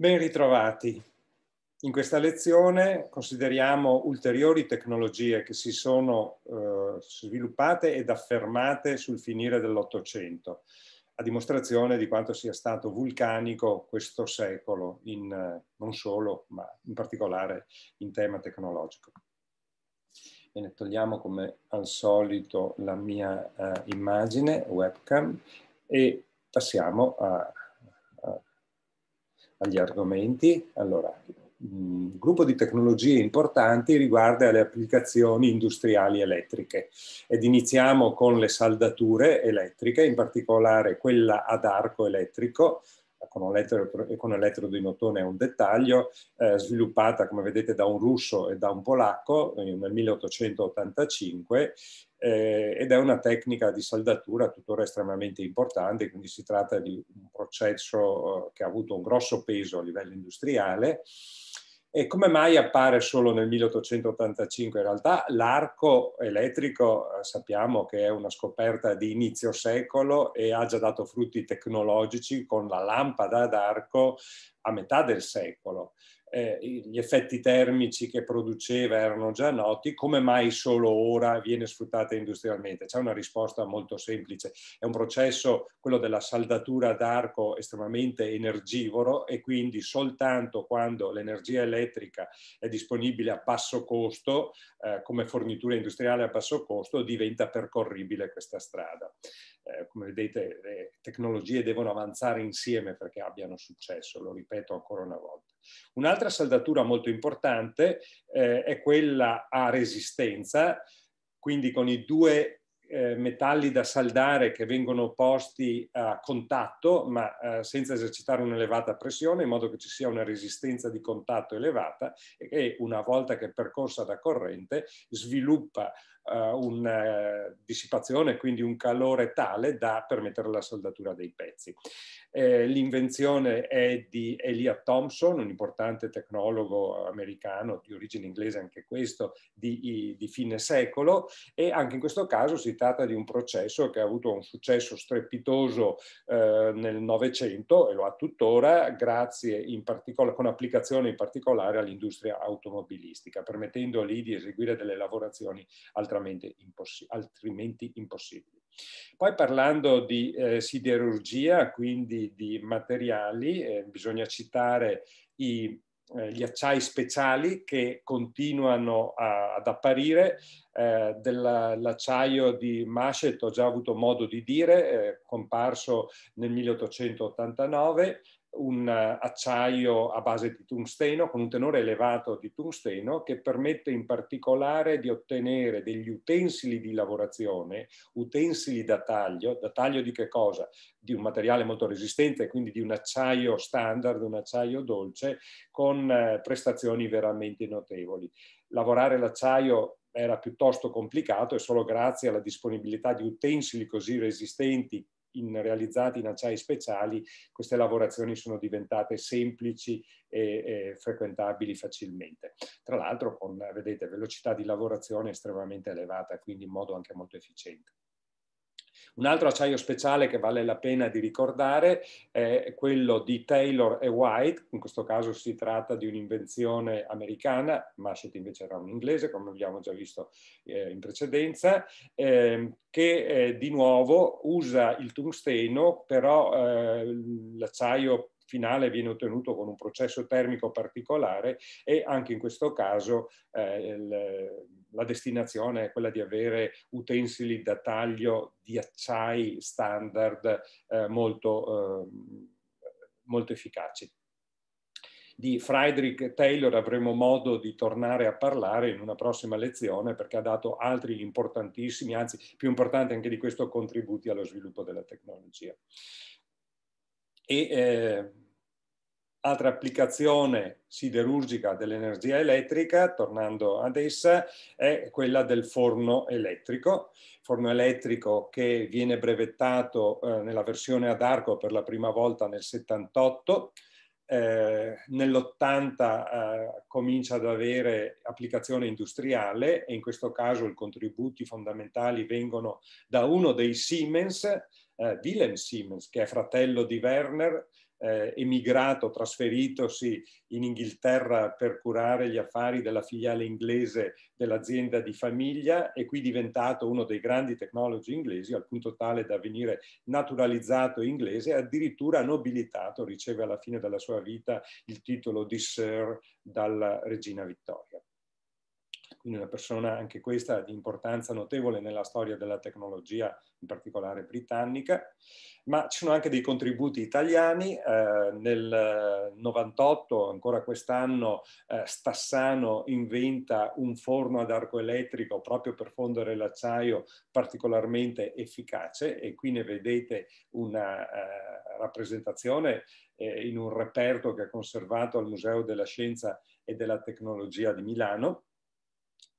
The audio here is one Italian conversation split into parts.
Ben ritrovati. In questa lezione consideriamo ulteriori tecnologie che si sono eh, sviluppate ed affermate sul finire dell'Ottocento, a dimostrazione di quanto sia stato vulcanico questo secolo, in, eh, non solo, ma in particolare in tema tecnologico. Bene, togliamo come al solito la mia eh, immagine, webcam, e passiamo a, agli argomenti. Allora, un mm, gruppo di tecnologie importanti riguarda le applicazioni industriali elettriche ed iniziamo con le saldature elettriche, in particolare quella ad arco elettrico, con un, elettro, con elettro di notone è un dettaglio, eh, sviluppata come vedete da un russo e da un polacco eh, nel 1885 eh, ed è una tecnica di saldatura tuttora estremamente importante, quindi si tratta di un processo eh, che ha avuto un grosso peso a livello industriale e come mai appare solo nel 1885? In realtà l'arco elettrico eh, sappiamo che è una scoperta di inizio secolo e ha già dato frutti tecnologici con la lampada d'arco a metà del secolo eh, gli effetti termici che produceva erano già noti, come mai solo ora viene sfruttata industrialmente? C'è una risposta molto semplice, è un processo, quello della saldatura d'arco, estremamente energivoro e quindi soltanto quando l'energia elettrica è disponibile a basso costo, eh, come fornitura industriale a basso costo, diventa percorribile questa strada. Eh, come vedete le tecnologie devono avanzare insieme perché abbiano successo, lo ripeto ancora una volta. Un'altra saldatura molto importante eh, è quella a resistenza, quindi con i due eh, metalli da saldare che vengono posti a contatto ma eh, senza esercitare un'elevata pressione in modo che ci sia una resistenza di contatto elevata e che una volta che è percorsa da corrente sviluppa eh, una eh, dissipazione, quindi un calore tale da permettere la saldatura dei pezzi. Eh, l'invenzione è di Elia Thompson, un importante tecnologo americano di origine inglese anche questo, di, di, fine secolo e anche in questo caso si tratta di un processo che ha avuto un successo strepitoso eh, nel Novecento e lo ha tuttora grazie in particolare, con applicazione in particolare all'industria automobilistica, permettendo lì di eseguire delle lavorazioni al trasporto sicuramente impossi altrimenti impossibili. Poi parlando di eh, siderurgia, quindi di materiali, eh, bisogna citare i, eh, gli acciai speciali che continuano a, ad apparire, eh, dell'acciaio di Maschet ho già avuto modo di dire, eh, comparso nel 1889, un eh, acciaio a base di tungsteno con un tenore elevato di tungsteno che permette in particolare di ottenere degli utensili di lavorazione, utensili da taglio, da taglio di che cosa? Di un materiale molto resistente, quindi di un acciaio standard, un acciaio dolce, con eh, prestazioni veramente notevoli. Lavorare l'acciaio era piuttosto complicato e solo grazie alla disponibilità di utensili così resistenti in, realizzati in acciai speciali, queste lavorazioni sono diventate semplici e, e frequentabili facilmente. Tra l'altro con, vedete, velocità di lavorazione estremamente elevata, quindi in modo anche molto efficiente. Un altro acciaio speciale che vale la pena di ricordare è quello di Taylor e White, in questo caso si tratta di un'invenzione americana, Masset invece era un inglese, come abbiamo già visto eh, in precedenza, eh, che eh, di nuovo usa il tungsteno, però eh, l'acciaio finale viene ottenuto con un processo termico particolare e anche in questo caso eh, il, la destinazione è quella di avere utensili da taglio di acciai standard eh, molto, eh, molto efficaci di Friedrich Taylor avremo modo di tornare a parlare in una prossima lezione perché ha dato altri importantissimi, anzi più importanti anche di questo, contributi allo sviluppo della tecnologia. E, eh, Altra applicazione siderurgica dell'energia elettrica, tornando ad essa, è quella del forno elettrico. Forno elettrico che viene brevettato eh, nella versione ad arco per la prima volta nel 78, eh, nell'80 eh, comincia ad avere applicazione industriale e in questo caso i contributi fondamentali vengono da uno dei Siemens, eh, Willem Siemens, che è fratello di Werner, eh, emigrato, trasferitosi in Inghilterra per curare gli affari della filiale inglese dell'azienda di famiglia e qui diventato uno dei grandi tecnologi inglesi al punto tale da venire naturalizzato inglese e addirittura nobilitato, riceve alla fine della sua vita il titolo di Sir dalla regina Vittoria quindi una persona anche questa di importanza notevole nella storia della tecnologia, in particolare britannica, ma ci sono anche dei contributi italiani. Eh, nel 98, ancora quest'anno, eh, Stassano inventa un forno ad arco elettrico proprio per fondere l'acciaio particolarmente efficace e qui ne vedete una eh, rappresentazione eh, in un reperto che è conservato al Museo della Scienza e della Tecnologia di Milano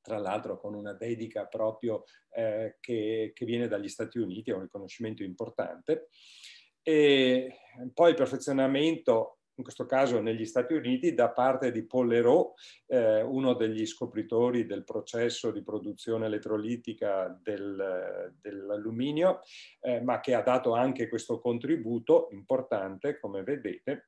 tra l'altro con una dedica proprio eh, che, che, viene dagli Stati Uniti, è un riconoscimento importante. E poi il perfezionamento, in questo caso negli Stati Uniti, da parte di Paul Leroux, eh, uno degli scopritori del processo di produzione elettrolitica del, dell'alluminio, eh, ma che ha dato anche questo contributo importante, come vedete,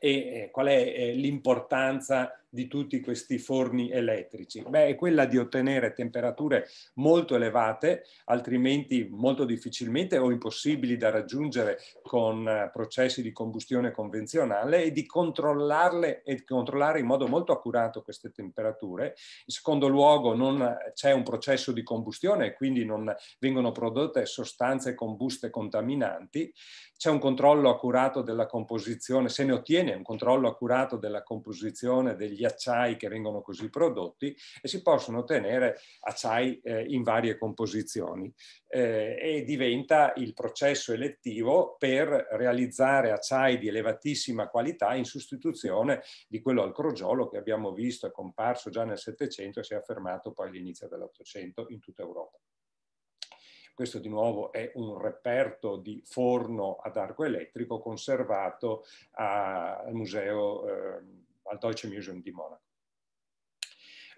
e eh, qual è eh, l'importanza di tutti questi forni elettrici? Beh, è quella di ottenere temperature molto elevate, altrimenti molto difficilmente o impossibili da raggiungere con eh, processi di combustione convenzionale e di controllarle e di controllare in modo molto accurato queste temperature. In secondo luogo, non c'è un processo di combustione e quindi non vengono prodotte sostanze combuste contaminanti. C'è un controllo accurato della composizione, se ne ottiene un controllo accurato della composizione degli gli acciai che vengono così prodotti e si possono ottenere acciai eh, in varie composizioni eh, e diventa il processo elettivo per realizzare acciai di elevatissima qualità in sostituzione di quello al crogiolo che abbiamo visto è comparso già nel Settecento e si è affermato poi all'inizio dell'Ottocento in tutta Europa questo di nuovo è un reperto di forno ad arco elettrico conservato al museo eh, al Deutsche Museum di Monaco.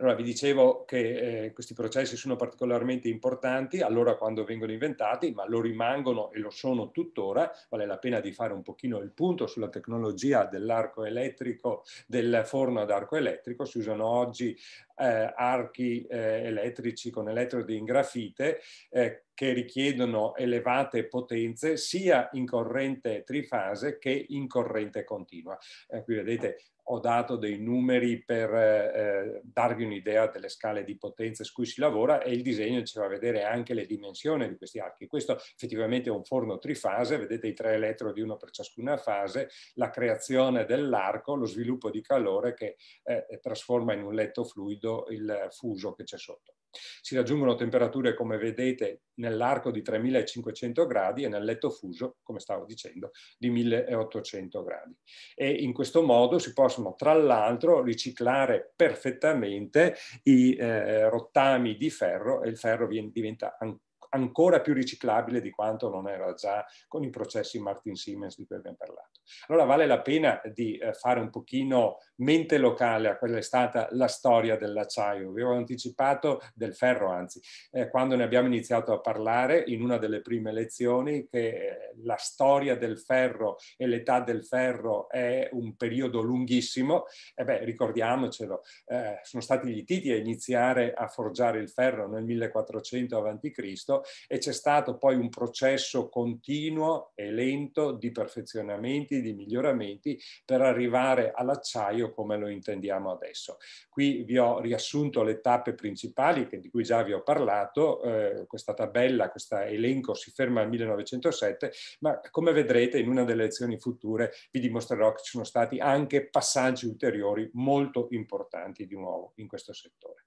Allora, vi dicevo che eh, questi processi sono particolarmente importanti allora quando vengono inventati, ma lo rimangono e lo sono tuttora. Vale la pena di fare un pochino il punto sulla tecnologia dell'arco elettrico, del forno ad arco elettrico. Si usano oggi eh, archi eh, elettrici con elettrodi in grafite eh, che richiedono elevate potenze sia in corrente trifase che in corrente continua. Eh, qui vedete ho dato dei numeri per eh, darvi un'idea delle scale di potenza su cui si lavora e il disegno ci fa vedere anche le dimensioni di questi archi. Questo effettivamente è un forno trifase, vedete i tre elettrodi uno per ciascuna fase, la creazione dell'arco, lo sviluppo di calore che eh, trasforma in un letto fluido il fuso che c'è sotto. Si raggiungono temperature, come vedete, nell'arco di 3500 gradi e nel letto fuso, come stavo dicendo, di 1800 gradi. E in questo modo si possono tra l'altro riciclare perfettamente i eh, rottami di ferro e il ferro diventa ancora ancora più riciclabile di quanto non era già con i processi Martin Siemens di cui abbiamo parlato. Allora vale la pena di eh, fare un pochino mente locale a quella è stata la storia dell'acciaio. Vi ho anticipato del ferro, anzi, eh, quando ne abbiamo iniziato a parlare in una delle prime lezioni che eh, la storia del ferro e l'età del ferro è un periodo lunghissimo, e eh beh, ricordiamocelo, eh, sono stati gli Titi a iniziare a forgiare il ferro nel 1400 a.C e c'è stato poi un processo continuo e lento di perfezionamenti, di miglioramenti per arrivare all'acciaio come lo intendiamo adesso. Qui vi ho riassunto le tappe principali di cui già vi ho parlato, eh, questa tabella, questo elenco si ferma al 1907, ma come vedrete in una delle lezioni future vi dimostrerò che ci sono stati anche passaggi ulteriori molto importanti di nuovo in questo settore.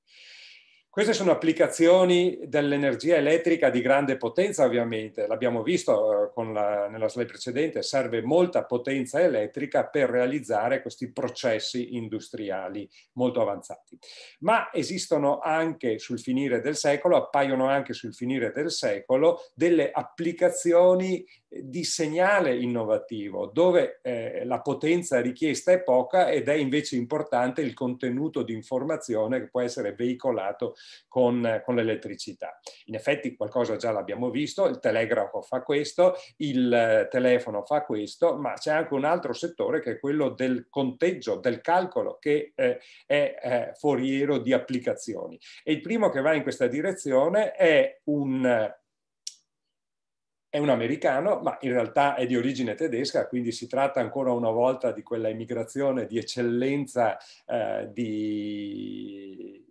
Queste sono applicazioni dell'energia elettrica di grande potenza, ovviamente, l'abbiamo visto eh, la, nella slide precedente, serve molta potenza elettrica per realizzare questi processi industriali molto avanzati. Ma esistono anche sul finire del secolo, appaiono anche sul finire del secolo, delle applicazioni di segnale innovativo, dove eh, la potenza richiesta è poca ed è invece importante il contenuto di informazione che può essere veicolato con, con l'elettricità. In effetti qualcosa già l'abbiamo visto, il telegrafo fa questo, il eh, telefono fa questo, ma c'è anche un altro settore che è quello del conteggio, del calcolo, che eh, è eh, foriero di applicazioni. E il primo che va in questa direzione è un è un americano, ma in realtà è di origine tedesca, quindi si tratta ancora una volta di quella immigrazione di eccellenza eh, di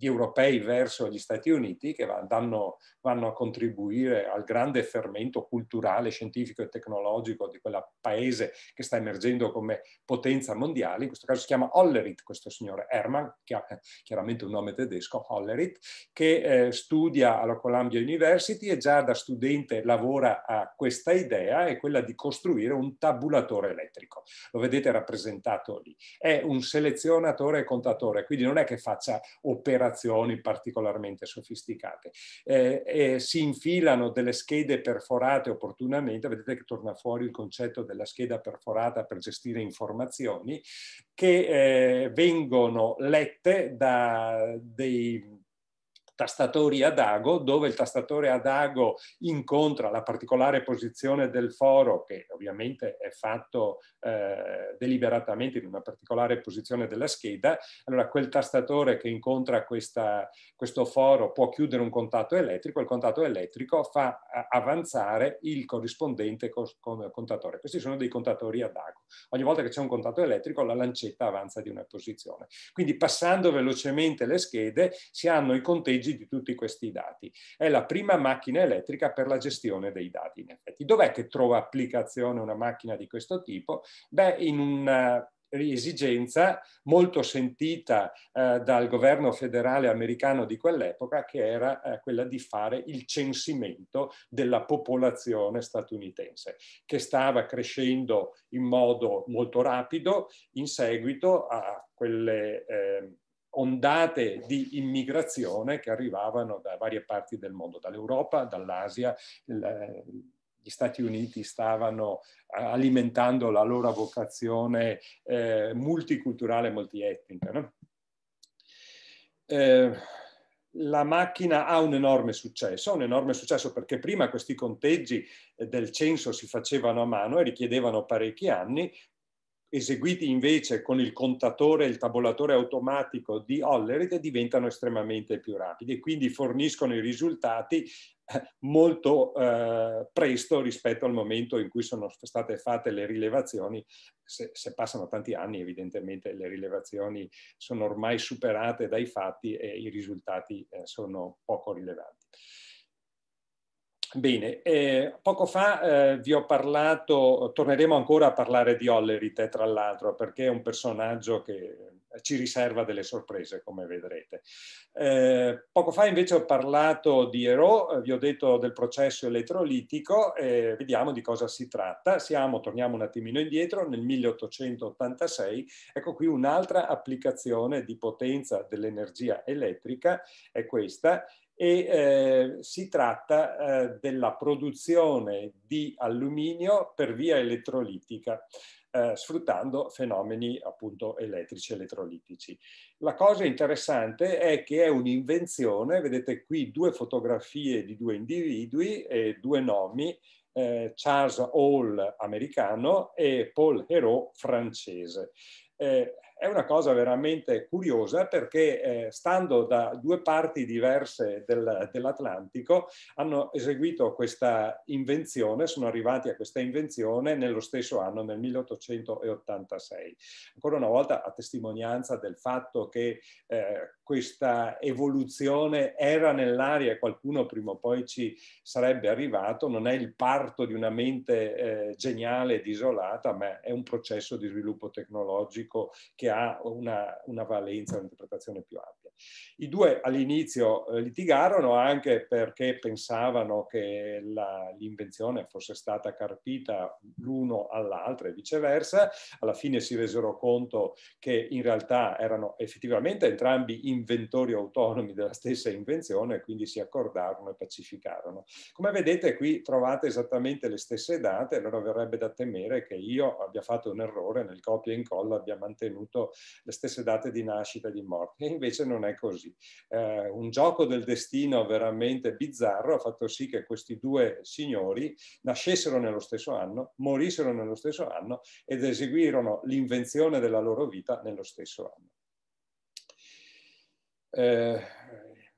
gli europei verso gli Stati Uniti che vanno, vanno a contribuire al grande fermento culturale, scientifico e tecnologico di quel paese che sta emergendo come potenza mondiale. In questo caso si chiama Hollerit, questo signore Hermann, che ha eh, chiaramente un nome tedesco, Hollerit, che eh, studia alla Columbia University e già da studente lavora a questa idea, è quella di costruire un tabulatore elettrico. Lo vedete rappresentato lì. È un selezionatore e contatore, quindi non è che faccia operazioni operazioni particolarmente sofisticate. Eh, eh, si infilano delle schede perforate opportunamente, vedete che torna fuori il concetto della scheda perforata per gestire informazioni, che eh, vengono lette da dei tastatori ad ago, dove il tastatore ad ago incontra la particolare posizione del foro, che ovviamente è fatto eh, deliberatamente in una particolare posizione della scheda, allora quel tastatore che incontra questa, questo foro può chiudere un contatto elettrico, il contatto elettrico fa eh, avanzare il corrispondente contatore. Questi sono dei contatori ad ago. Ogni volta che c'è un contatto elettrico la lancetta avanza di una posizione. Quindi passando velocemente le schede si hanno i conteggi l'analisi di tutti questi dati. È la prima macchina elettrica per la gestione dei dati, in effetti. Dov'è che trova applicazione una macchina di questo tipo? Beh, in una esigenza molto sentita eh, dal governo federale americano di quell'epoca, che era eh, quella di fare il censimento della popolazione statunitense, che stava crescendo in modo molto rapido in seguito a quelle... Eh, ondate di immigrazione che arrivavano da varie parti del mondo, dall'Europa, dall'Asia. Eh, gli Stati Uniti stavano eh, alimentando la loro vocazione eh, multiculturale multietnica. No? Eh, la macchina ha un enorme successo, un enorme successo perché prima questi conteggi eh, del censo si facevano a mano e richiedevano parecchi anni, eseguiti invece con il contatore e il tabulatore automatico di Hollerid diventano estremamente più rapidi e quindi forniscono i risultati eh, molto eh, presto rispetto al momento in cui sono state fatte le rilevazioni. Se, se, passano tanti anni evidentemente le rilevazioni sono ormai superate dai fatti e i risultati eh, sono poco rilevanti. Bene, eh, poco fa eh, vi ho parlato, torneremo ancora a parlare di Ollerite, tra l'altro, perché è un personaggio che ci riserva delle sorprese, come vedrete. Eh, poco fa invece ho parlato di Ero, eh, vi ho detto del processo elettrolitico, eh, vediamo di cosa si tratta. Siamo, torniamo un attimino indietro, nel 1886, ecco qui un'altra applicazione di potenza dell'energia elettrica, è questa, e eh, si tratta eh, della produzione di alluminio per via elettrolitica. Eh, sfruttando fenomeni appunto elettrici elettrolitici. La cosa interessante è che è un'invenzione, vedete qui due fotografie di due individui e due nomi, eh, Charles Hall americano e Paul Hérault francese. Eh, è una cosa veramente curiosa perché eh, stando da due parti diverse del, dell'Atlantico hanno eseguito questa invenzione, sono arrivati a questa invenzione nello stesso anno, nel 1886. Ancora una volta a testimonianza del fatto che eh, questa evoluzione era nell'aria e qualcuno prima o poi ci sarebbe arrivato, non è il parto di una mente eh, geniale ed isolata, ma è un processo di sviluppo tecnologico che ha una, una valenza, un'interpretazione più ampia. I due all'inizio eh, litigarono anche perché pensavano che l'invenzione fosse stata carpita l'uno all'altro e viceversa. Alla fine si resero conto che in realtà erano effettivamente entrambi inventori autonomi della stessa invenzione, e quindi si accordarono e pacificarono. Come vedete qui trovate esattamente le stesse date, allora verrebbe da temere che io abbia fatto un errore nel copia e incolla, abbia mantenuto fatto le stesse date di nascita e di morte. E invece non è così. Eh, un gioco del destino veramente bizzarro ha fatto sì che questi due signori nascessero nello stesso anno, morissero nello stesso anno ed eseguirono l'invenzione della loro vita nello stesso anno. Eh,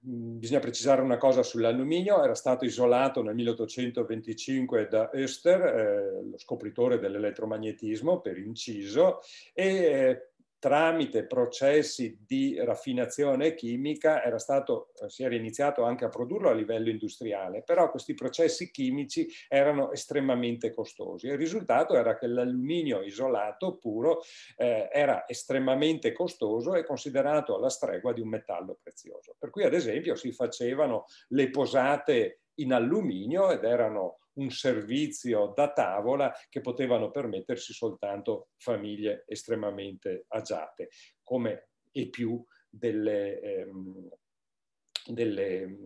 bisogna precisare una cosa sull'alluminio, era stato isolato nel 1825 da Oester, eh, lo scopritore dell'elettromagnetismo per inciso, e eh, tramite processi di raffinazione chimica era stato, eh, si era iniziato anche a produrlo a livello industriale, però questi processi chimici erano estremamente costosi. Il risultato era che l'alluminio isolato puro eh, era estremamente costoso e considerato alla stregua di un metallo prezioso. Per cui ad esempio si facevano le posate in alluminio ed erano un servizio da tavola che potevano permettersi soltanto famiglie estremamente agiate, come e più delle, ehm, delle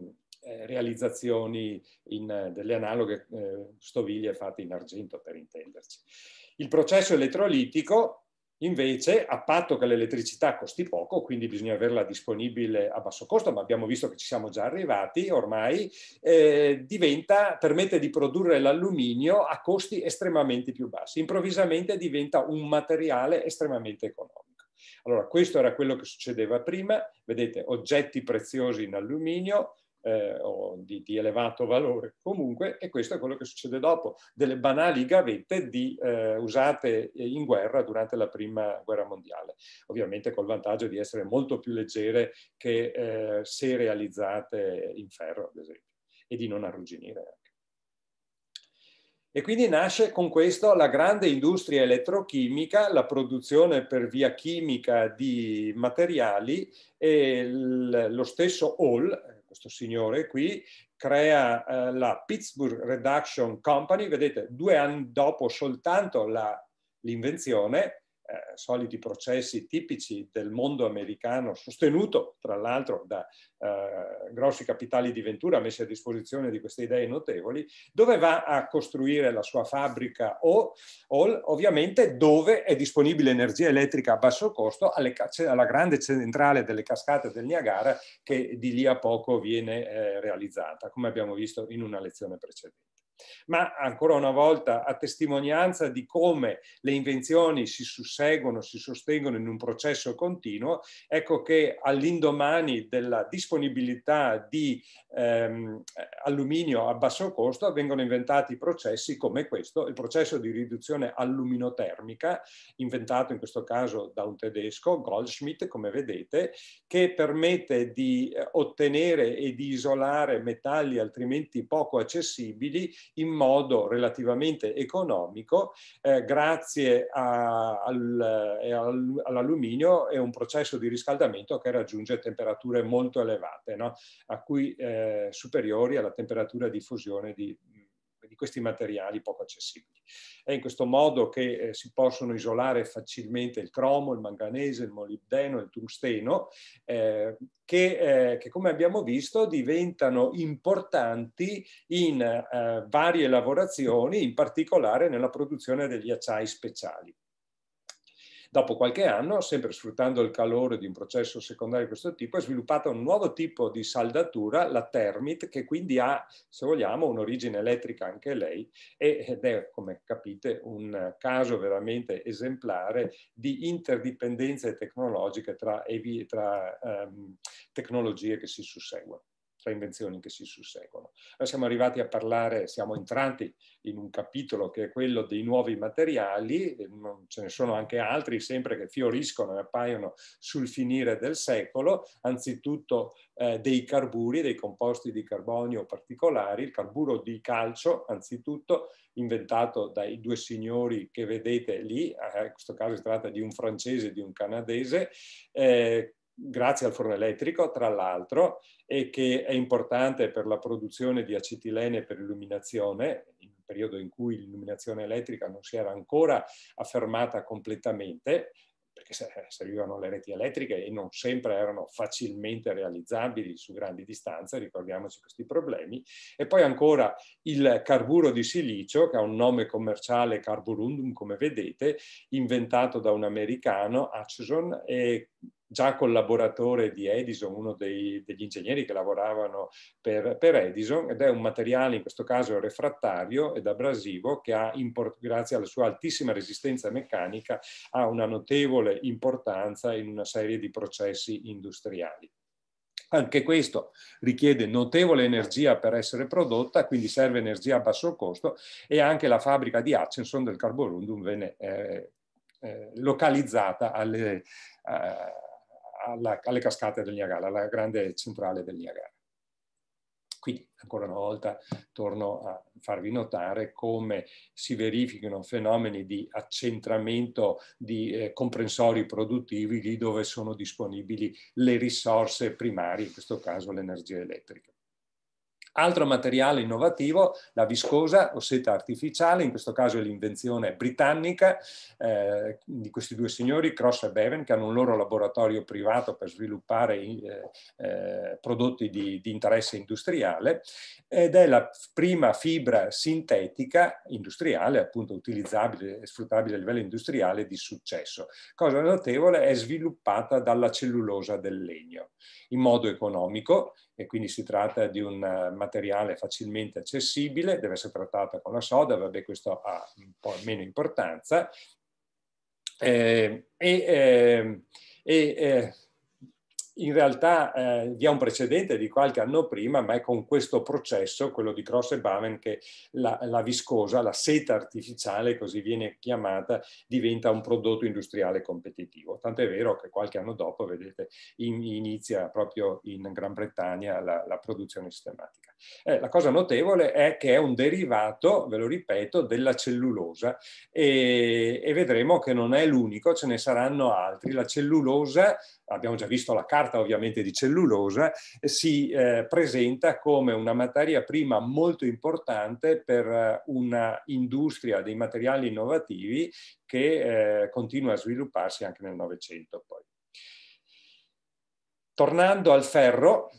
eh, realizzazioni in, delle analoghe eh, stoviglie fatte in argento, per intenderci. Il processo elettrolitico Invece, a patto che l'elettricità costi poco, quindi bisogna averla disponibile a basso costo, ma abbiamo visto che ci siamo già arrivati ormai, eh, diventa, permette di produrre l'alluminio a costi estremamente più bassi. Improvvisamente diventa un materiale estremamente economico. Allora, questo era quello che succedeva prima, vedete, oggetti preziosi in alluminio, eh, o di, di, elevato valore comunque e questo è quello che succede dopo, delle banali gavette di, eh, usate in guerra durante la prima guerra mondiale, ovviamente col vantaggio di essere molto più leggere che eh, se realizzate in ferro ad esempio e di non arrugginire anche. E quindi nasce con questo la grande industria elettrochimica, la produzione per via chimica di materiali e lo stesso Hall, questo signore qui, crea eh, la Pittsburgh Reduction Company, vedete, due anni dopo soltanto l'invenzione, eh, soliti processi tipici del mondo americano, sostenuto tra l'altro da eh, grossi capitali di ventura messi a disposizione di queste idee notevoli, dove va a costruire la sua fabbrica o, o ovviamente dove è disponibile energia elettrica a basso costo alle, alla grande centrale delle cascate del Niagara che di lì a poco viene eh, realizzata, come abbiamo visto in una lezione precedente ma ancora una volta a testimonianza di come le invenzioni si susseguono, si sostengono in un processo continuo, ecco che all'indomani della disponibilità di ehm, alluminio a basso costo vengono inventati processi come questo, il processo di riduzione alluminotermica, inventato in questo caso da un tedesco, Goldschmidt, come vedete, che permette di eh, ottenere e di isolare metalli altrimenti poco accessibili in modo relativamente economico eh, grazie a, al, eh, al, all'alluminio e un processo di riscaldamento che raggiunge temperature molto elevate, no? a cui eh, superiori alla temperatura di fusione di questi materiali poco accessibili. È in questo modo che eh, si possono isolare facilmente il cromo, il manganese, il molibdeno, il tungsteno, eh, che, eh, che, come abbiamo visto diventano importanti in eh, varie lavorazioni, in particolare nella produzione degli acciai speciali. Dopo qualche anno, sempre sfruttando il calore di un processo secondario di questo tipo, è sviluppato un nuovo tipo di saldatura, la termit, che quindi ha, se vogliamo, un'origine elettrica anche lei ed è, come capite, un caso veramente esemplare di interdipendenze tecnologiche tra, tra um, tecnologie che si susseguono fra invenzioni che si susseguono. Noi siamo arrivati a parlare, siamo entrati in un capitolo che è quello dei nuovi materiali, ce ne sono anche altri sempre che fioriscono e appaiono sul finire del secolo, anzitutto eh, dei carburi, dei composti di carbonio particolari, il carburo di calcio anzitutto, inventato dai due signori che vedete lì, eh, in questo caso si tratta di un francese e di un canadese, eh, grazie al forno elettrico, tra l'altro, e che è importante per la produzione di acetilene per illuminazione, in un periodo in cui l'illuminazione elettrica non si era ancora affermata completamente, perché eh, servivano le reti elettriche e non sempre erano facilmente realizzabili su grandi distanze, ricordiamoci questi problemi. E poi ancora il carburo di silicio, che ha un nome commerciale carburundum, come vedete, inventato da un americano, Atchison, già collaboratore di Edison, uno dei, degli ingegneri che lavoravano per, per, Edison, ed è un materiale in questo caso refrattario ed abrasivo che ha, grazie alla sua altissima resistenza meccanica, ha una notevole importanza in una serie di processi industriali. Anche questo richiede notevole energia per essere prodotta, quindi serve energia a basso costo e anche la fabbrica di Hutchinson del Carborundum venne eh, eh, localizzata alle, eh, alla, alle cascate del Niagara, alla grande centrale del Niagara. Qui, ancora una volta, torno a farvi notare come si verifichino fenomeni di accentramento di eh, comprensori produttivi lì dove sono disponibili le risorse primarie, in questo caso l'energia elettrica. Altro materiale innovativo, la viscosa o seta artificiale, in questo caso è l'invenzione britannica eh, di questi due signori, Cross e Bevan, che hanno un loro laboratorio privato per sviluppare eh, eh, prodotti di, di, interesse industriale ed è la prima fibra sintetica industriale, appunto utilizzabile e sfruttabile a livello industriale di successo. Cosa notevole è sviluppata dalla cellulosa del legno in modo economico e quindi si tratta di un materiale eh, materiale facilmente accessibile, deve essere trattata con la soda, vabbè questo ha un po' meno importanza, eh, e, eh, e eh, in realtà eh, vi è un precedente di qualche anno prima, ma è con questo processo, quello di Cross e Bamen, che la, la, viscosa, la seta artificiale, così viene chiamata, diventa un prodotto industriale competitivo. Tanto è vero che qualche anno dopo, vedete, in, inizia proprio in Gran Bretagna la, la produzione sistematica. Eh, la cosa notevole è che è un derivato, ve lo ripeto, della cellulosa e, e vedremo che non è l'unico, ce ne saranno altri. La cellulosa abbiamo già visto la carta ovviamente di cellulosa, si eh, presenta come una materia prima molto importante per eh, una industria dei materiali innovativi che eh, continua a svilupparsi anche nel Novecento poi. Tornando al ferro,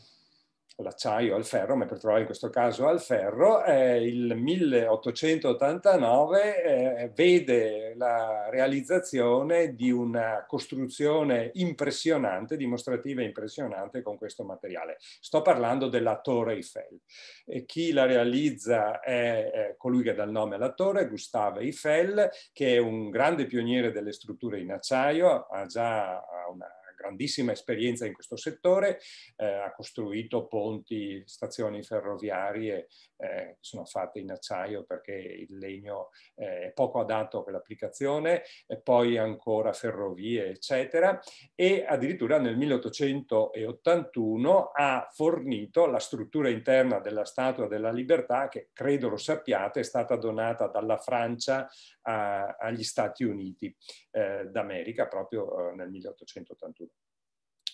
l'acciaio al ferro, ma per trovare in questo caso al ferro, eh, il 1889 eh, vede la realizzazione di una costruzione impressionante, dimostrativa impressionante con questo materiale. Sto parlando della Torre Eiffel. E chi la realizza è eh, colui che dà il nome alla torre, Gustave Eiffel, che è un grande pioniere delle strutture in acciaio, ha già una grandissima esperienza in questo settore, eh, ha costruito ponti, stazioni ferroviarie eh, sono fatte in acciaio perché il legno eh, è poco adatto per l'applicazione, e poi ancora ferrovie, eccetera, e addirittura nel 1881 ha fornito la struttura interna della Statua della Libertà che credo lo sappiate è stata donata dalla Francia a, agli Stati Uniti eh, d'America proprio eh, nel 1881.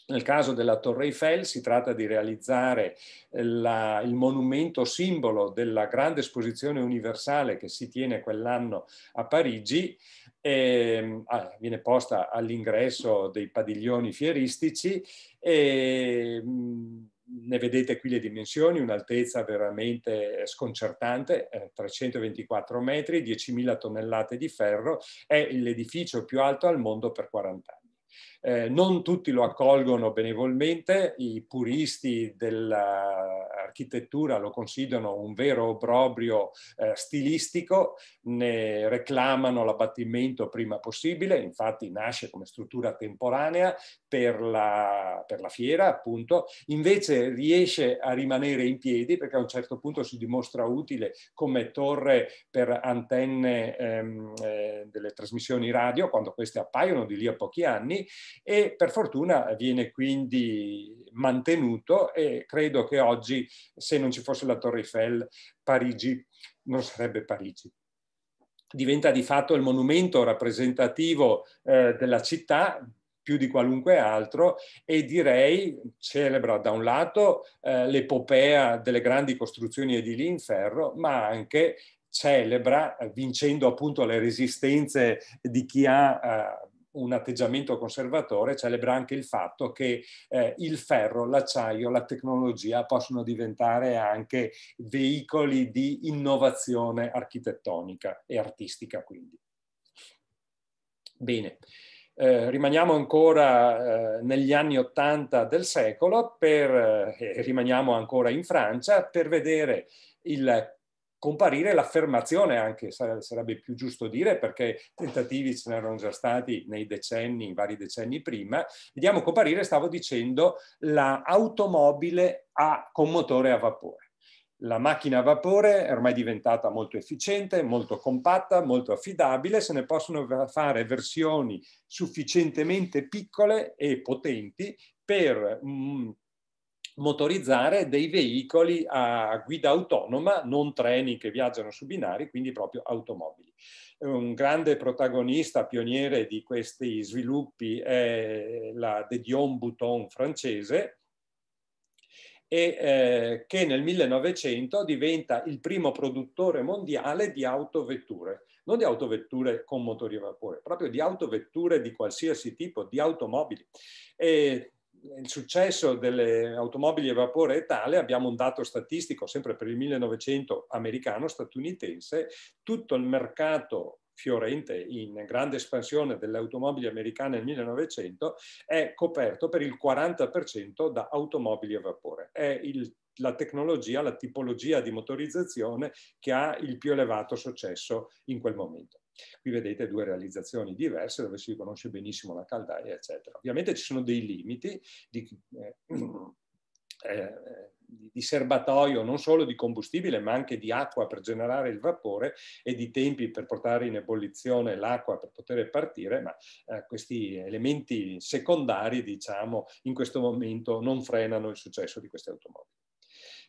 Nel caso della Torre Eiffel si tratta di realizzare eh, la, il monumento simbolo della grande esposizione universale che si tiene quell'anno a Parigi, e, ehm, ah, viene posta all'ingresso dei padiglioni fieristici e ehm, ne vedete qui le dimensioni, un'altezza veramente sconcertante, 324 eh, metri, 10.000 tonnellate di ferro, è l'edificio più alto al mondo per 40 anni. Eh, non tutti lo accolgono benevolmente, i puristi della, architettura lo considerano un vero obbrobrio eh, stilistico, ne reclamano l'abbattimento prima possibile, infatti nasce come struttura temporanea per la, per la fiera appunto, invece riesce a rimanere in piedi perché a un certo punto si dimostra utile come torre per antenne ehm, eh, delle trasmissioni radio quando queste appaiono di lì a pochi anni e per fortuna viene quindi mantenuto e credo che oggi se non ci fosse la Torre Eiffel Parigi non sarebbe Parigi diventa di fatto il monumento rappresentativo eh, della città più di qualunque altro e direi celebra da un lato eh, l'epopea delle grandi costruzioni edili in ferro, ma anche celebra, vincendo appunto le resistenze di chi ha eh, un atteggiamento conservatore celebra anche il fatto che eh, il ferro, l'acciaio, la tecnologia possono diventare anche veicoli di innovazione architettonica e artistica quindi. Bene. Eh, rimaniamo ancora eh, negli anni 80 del secolo per, eh, rimaniamo ancora in Francia per vedere il comparire l'affermazione anche, sarebbe più giusto dire, perché tentativi ce n'erano già stati nei decenni, vari decenni prima, vediamo comparire, stavo dicendo, l'automobile la con motore a vapore. La macchina a vapore è ormai diventata molto efficiente, molto compatta, molto affidabile, se ne possono fare versioni sufficientemente piccole e potenti per mh, mm, motorizzare dei veicoli a guida autonoma, non treni che viaggiano su binari, quindi proprio automobili. Un grande protagonista, pioniere di questi sviluppi è la De Dion Bouton francese, e eh, che nel 1900 diventa il primo produttore mondiale di autovetture, non di autovetture con motori a vapore, proprio di autovetture di qualsiasi tipo, di automobili. E il successo delle automobili a vapore è tale, abbiamo un dato statistico sempre per il 1900 americano, statunitense, tutto il mercato fiorente in grande espansione delle automobili americane nel 1900 è coperto per il 40% da automobili a vapore. È il la tecnologia, la tipologia di motorizzazione che ha il più elevato successo in quel momento. Qui vedete due realizzazioni diverse dove si riconosce benissimo la caldaia, eccetera. Ovviamente ci sono dei limiti di, eh, eh, di serbatoio non solo di combustibile ma anche di acqua per generare il vapore e di tempi per portare in ebollizione l'acqua per poter partire, ma eh, questi elementi secondari, diciamo, in questo momento non frenano il successo di queste automobili.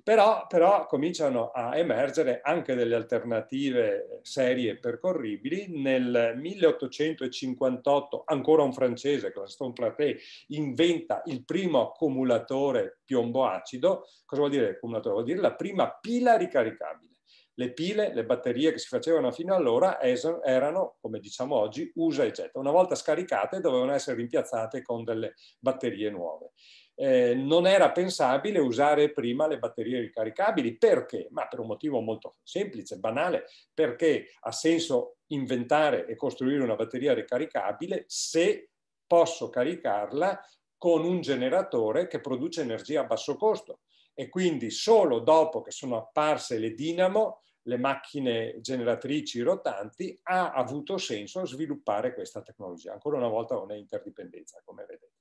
Però, però, cominciano a emergere anche delle alternative serie e percorribili. Nel 1858 ancora un francese, Claston Platé, inventa il primo accumulatore piombo acido. Cosa vuol dire accumulatore? Vuol dire la prima pila ricaricabile. Le pile, le batterie che si facevano fino allora erano, come diciamo oggi, usa e getta. Una volta scaricate dovevano essere rimpiazzate con delle batterie nuove eh, non era pensabile usare prima le batterie ricaricabili. Perché? Ma per un motivo molto semplice, banale, perché ha senso inventare e costruire una batteria ricaricabile se posso caricarla con un generatore che produce energia a basso costo e quindi solo dopo che sono apparse le dinamo, le macchine generatrici rotanti, ha avuto senso sviluppare questa tecnologia. Ancora una volta una interdipendenza, come vedete.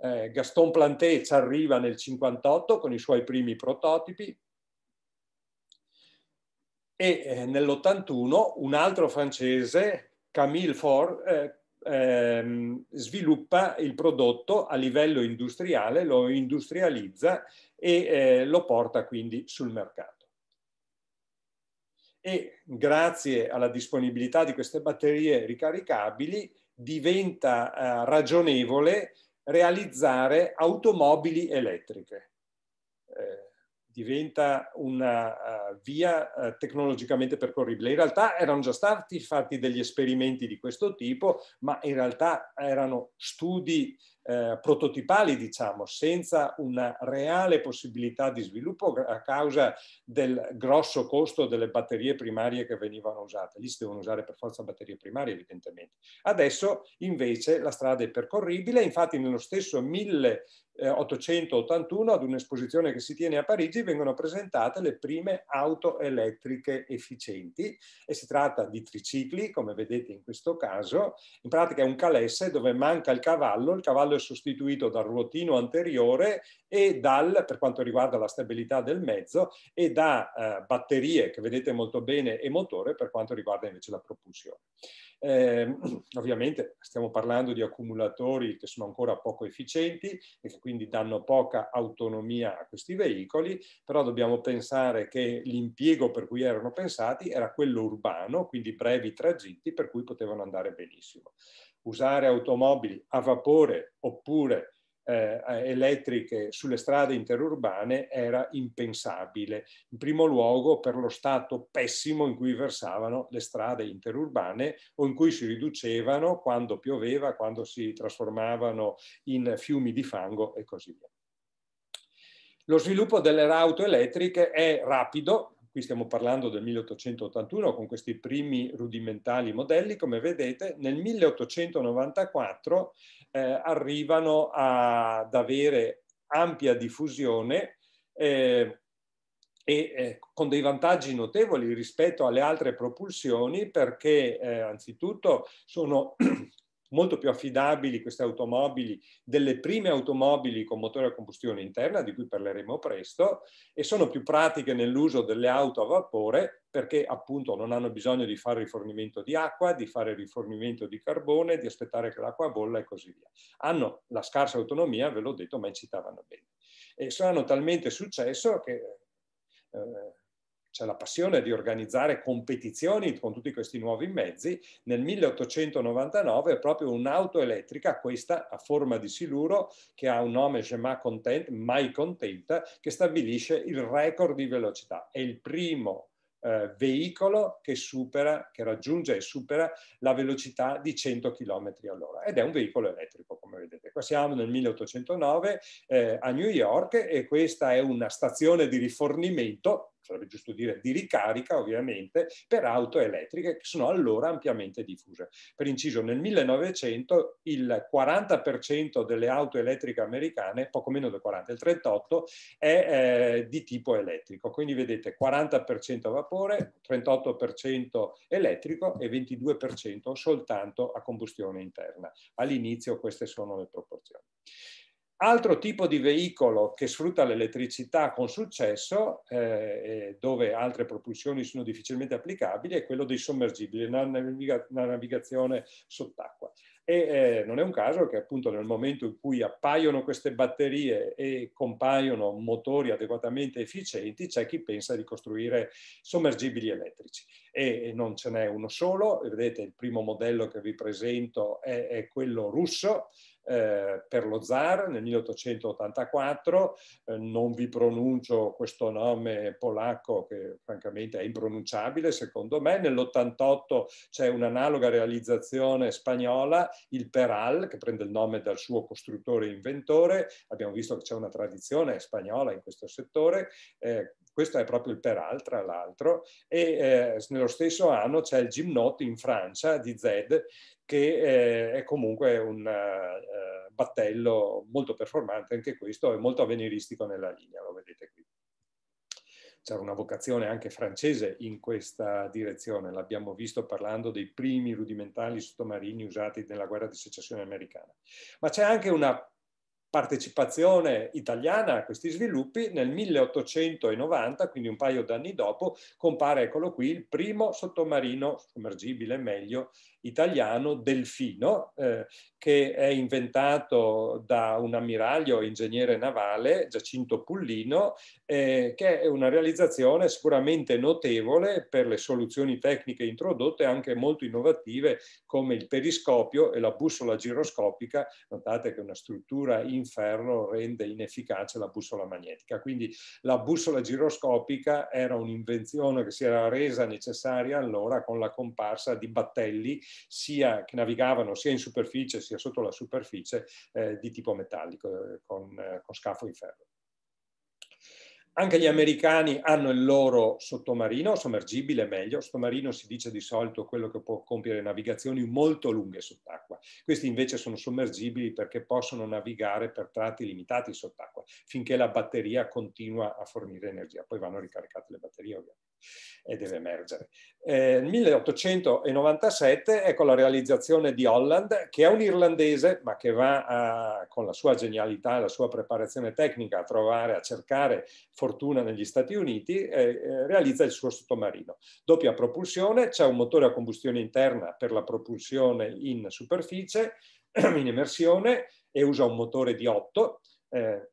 Eh, Gaston Planté ci arriva nel 58 con i suoi primi prototipi e eh, nell'81 un altro francese, Camille Faure, eh, ehm, sviluppa il prodotto a livello industriale, lo industrializza e eh, lo porta quindi sul mercato e grazie alla disponibilità di queste batterie ricaricabili diventa eh, ragionevole realizzare automobili elettriche. Eh, diventa una uh, via uh, tecnologicamente percorribile. In realtà erano già stati fatti degli esperimenti di questo tipo, ma in realtà erano studi eh, prototipali, diciamo, senza una reale possibilità di sviluppo a causa del grosso costo delle batterie primarie che venivano usate. Lì si devono usare per forza batterie primarie, evidentemente. Adesso invece la strada è percorribile, infatti nello stesso 1881 ad un'esposizione che si tiene a Parigi vengono presentate le prime auto elettriche efficienti e si tratta di tricicli, come vedete in questo caso, in pratica è un calesse dove manca il cavallo, il cavallo è sostituito dal ruotino anteriore e dal, per quanto riguarda la stabilità del mezzo, e da eh, batterie che vedete molto bene e motore per quanto riguarda invece la propulsione. Eh, ovviamente stiamo parlando di accumulatori che sono ancora poco efficienti e che quindi danno poca autonomia a questi veicoli, però dobbiamo pensare che l'impiego per cui erano pensati era quello urbano, quindi brevi tragitti per cui potevano andare benissimo usare automobili a vapore oppure eh, elettriche sulle strade interurbane era impensabile. In primo luogo per lo stato pessimo in cui versavano le strade interurbane o in cui si riducevano quando pioveva, quando si trasformavano in fiumi di fango e così via. Lo sviluppo delle auto elettriche è rapido, Qui stiamo parlando del 1881 con questi primi rudimentali modelli. Come vedete, nel 1894 eh, arrivano a, ad avere ampia diffusione eh, e eh, con dei vantaggi notevoli rispetto alle altre propulsioni perché eh, anzitutto sono molto più affidabili queste automobili delle prime automobili con motore a combustione interna, di cui parleremo presto, e sono più pratiche nell'uso delle auto a vapore perché appunto non hanno bisogno di fare rifornimento di acqua, di fare rifornimento di carbone, di aspettare che l'acqua bolla e così via. Hanno la scarsa autonomia, ve l'ho detto, ma in città vanno bene. E saranno talmente successo che eh, c'è la passione di organizzare competizioni con tutti questi nuovi mezzi. Nel 1899 è proprio un'auto elettrica, questa a forma di siluro, che ha un nome Gemma content, mai contenta, che stabilisce il record di velocità. È il primo eh, veicolo che supera, che raggiunge e supera la velocità di 100 km all'ora ed è un veicolo elettrico come vedete. Qua siamo nel 1809 eh, a New York e questa è una stazione di rifornimento sarebbe giusto dire di ricarica ovviamente, per auto elettriche che sono allora ampiamente diffuse. Per inciso, nel 1900 il 40% delle auto elettriche americane, poco meno del 40, il 38, è eh, di tipo elettrico. Quindi vedete 40% a vapore, 38% elettrico e 22% soltanto a combustione interna. All'inizio queste sono le proporzioni. Altro tipo di veicolo che sfrutta l'elettricità con successo, eh, dove altre propulsioni sono difficilmente applicabili, è quello dei sommergibili, la, naviga navigazione sott'acqua. E eh, non è un caso che appunto nel momento in cui appaiono queste batterie e compaiono motori adeguatamente efficienti, c'è chi pensa di costruire sommergibili elettrici. E, e non ce n'è uno solo, vedete il primo modello che vi presento è, è quello russo, eh, per lo zar nel 1884, eh, non vi pronuncio questo nome polacco che francamente è impronunciabile secondo me, nell'88 c'è un'analoga realizzazione spagnola, il Peral, che prende il nome dal suo costruttore e inventore, abbiamo visto che c'è una tradizione spagnola in questo settore, eh, questo è proprio il Peral tra l'altro, e nello stesso anno c'è il Gymnot in Francia di Zed che eh, è comunque un eh, battello molto performante anche questo e molto avveniristico nella linea, lo vedete qui. C'era una vocazione anche francese in questa direzione, l'abbiamo visto parlando dei primi rudimentali sottomarini usati nella guerra di secessione americana. Ma c'è anche una partecipazione italiana a questi sviluppi, nel 1890, quindi un paio d'anni dopo, compare, eccolo qui, il primo sottomarino sommergibile meglio italiano Delfino, eh, che è inventato da un ammiraglio ingegnere navale, Giacinto Pullino, eh, che è una realizzazione sicuramente notevole per le soluzioni tecniche introdotte, anche molto innovative come il periscopio e la bussola giroscopica. Notate che una struttura in ferro rende inefficace la bussola magnetica. Quindi la bussola giroscopica era un'invenzione che si era resa necessaria allora con la comparsa di battelli sia, che navigavano sia in superficie sia sotto la superficie eh, di tipo metallico eh, con, eh, con scafo in ferro. Anche gli americani hanno il loro sottomarino, sommergibile meglio, sottomarino si dice di solito quello che può compiere navigazioni molto lunghe sott'acqua. Questi invece sono sommergibili perché possono navigare per tratti limitati sott'acqua, finché la batteria continua a fornire energia. Poi vanno ricaricate le batterie ovviamente e deve emergere. Nel eh, 1897 ecco la realizzazione di Holland, che è un irlandese, ma che va a, con la sua genialità e la sua preparazione tecnica a trovare, a cercare fortuna negli Stati Uniti, eh, eh, realizza il suo sottomarino. Doppia propulsione, c'è un motore a combustione interna per la propulsione in superficie, in immersione, e usa un motore di 8, eh,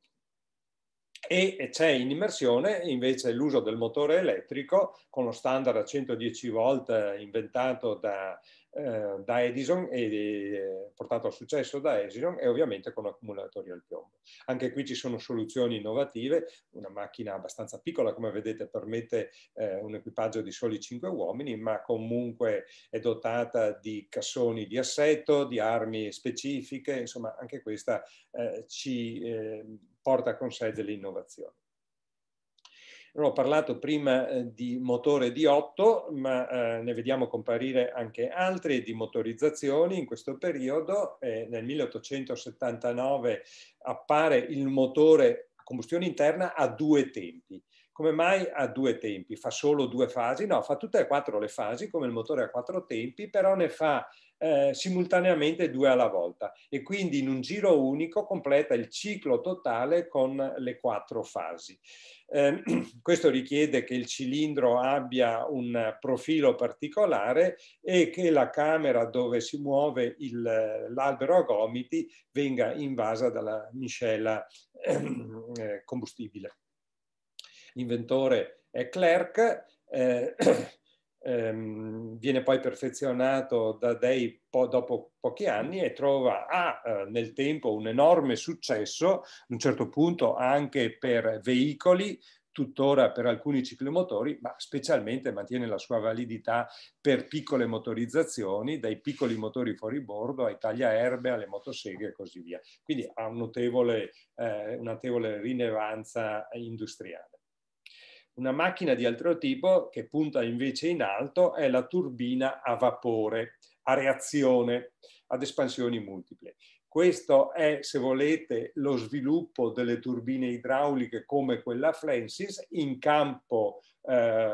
e c'è in immersione invece l'uso del motore elettrico con lo standard a 110 volt inventato da, eh, da Edison e portato a successo da Edison e ovviamente con accumulatori al piombo. Anche qui ci sono soluzioni innovative, una macchina abbastanza piccola come vedete permette eh, un equipaggio di soli 5 uomini ma comunque è dotata di cassoni di assetto, di armi specifiche, insomma anche questa eh, ci eh, porta con sé delle innovazioni. Allora, ho parlato prima eh, di motore di 8, ma eh, ne vediamo comparire anche altri di motorizzazioni in questo periodo. nel 1879 appare il motore a combustione interna a due tempi come mai ha due tempi? Fa solo due fasi? No, fa tutte e quattro le fasi, come il motore a quattro tempi, però ne fa eh, simultaneamente due alla volta e quindi in un giro unico completa il ciclo totale con le quattro fasi. Eh, questo richiede che il cilindro abbia un profilo particolare e che la camera dove si muove l'albero a gomiti venga invasa dalla miscela eh, combustibile l'inventore è Clerc, eh, ehm, viene poi perfezionato da Day po dopo pochi anni e trova ha, eh, nel tempo un enorme successo, ad un certo punto anche per veicoli, tuttora per alcuni ciclomotori, ma specialmente mantiene la sua validità per piccole motorizzazioni, dai piccoli motori fuori bordo ai tagliaerbe, alle motoseghe e così via. Quindi ha un notevole, eh, una notevole rilevanza industriale. Una macchina di altro tipo che punta invece in alto è la turbina a vapore, a reazione, ad espansioni multiple. Questo è, se volete, lo sviluppo delle turbine idrauliche come quella Francis in campo eh,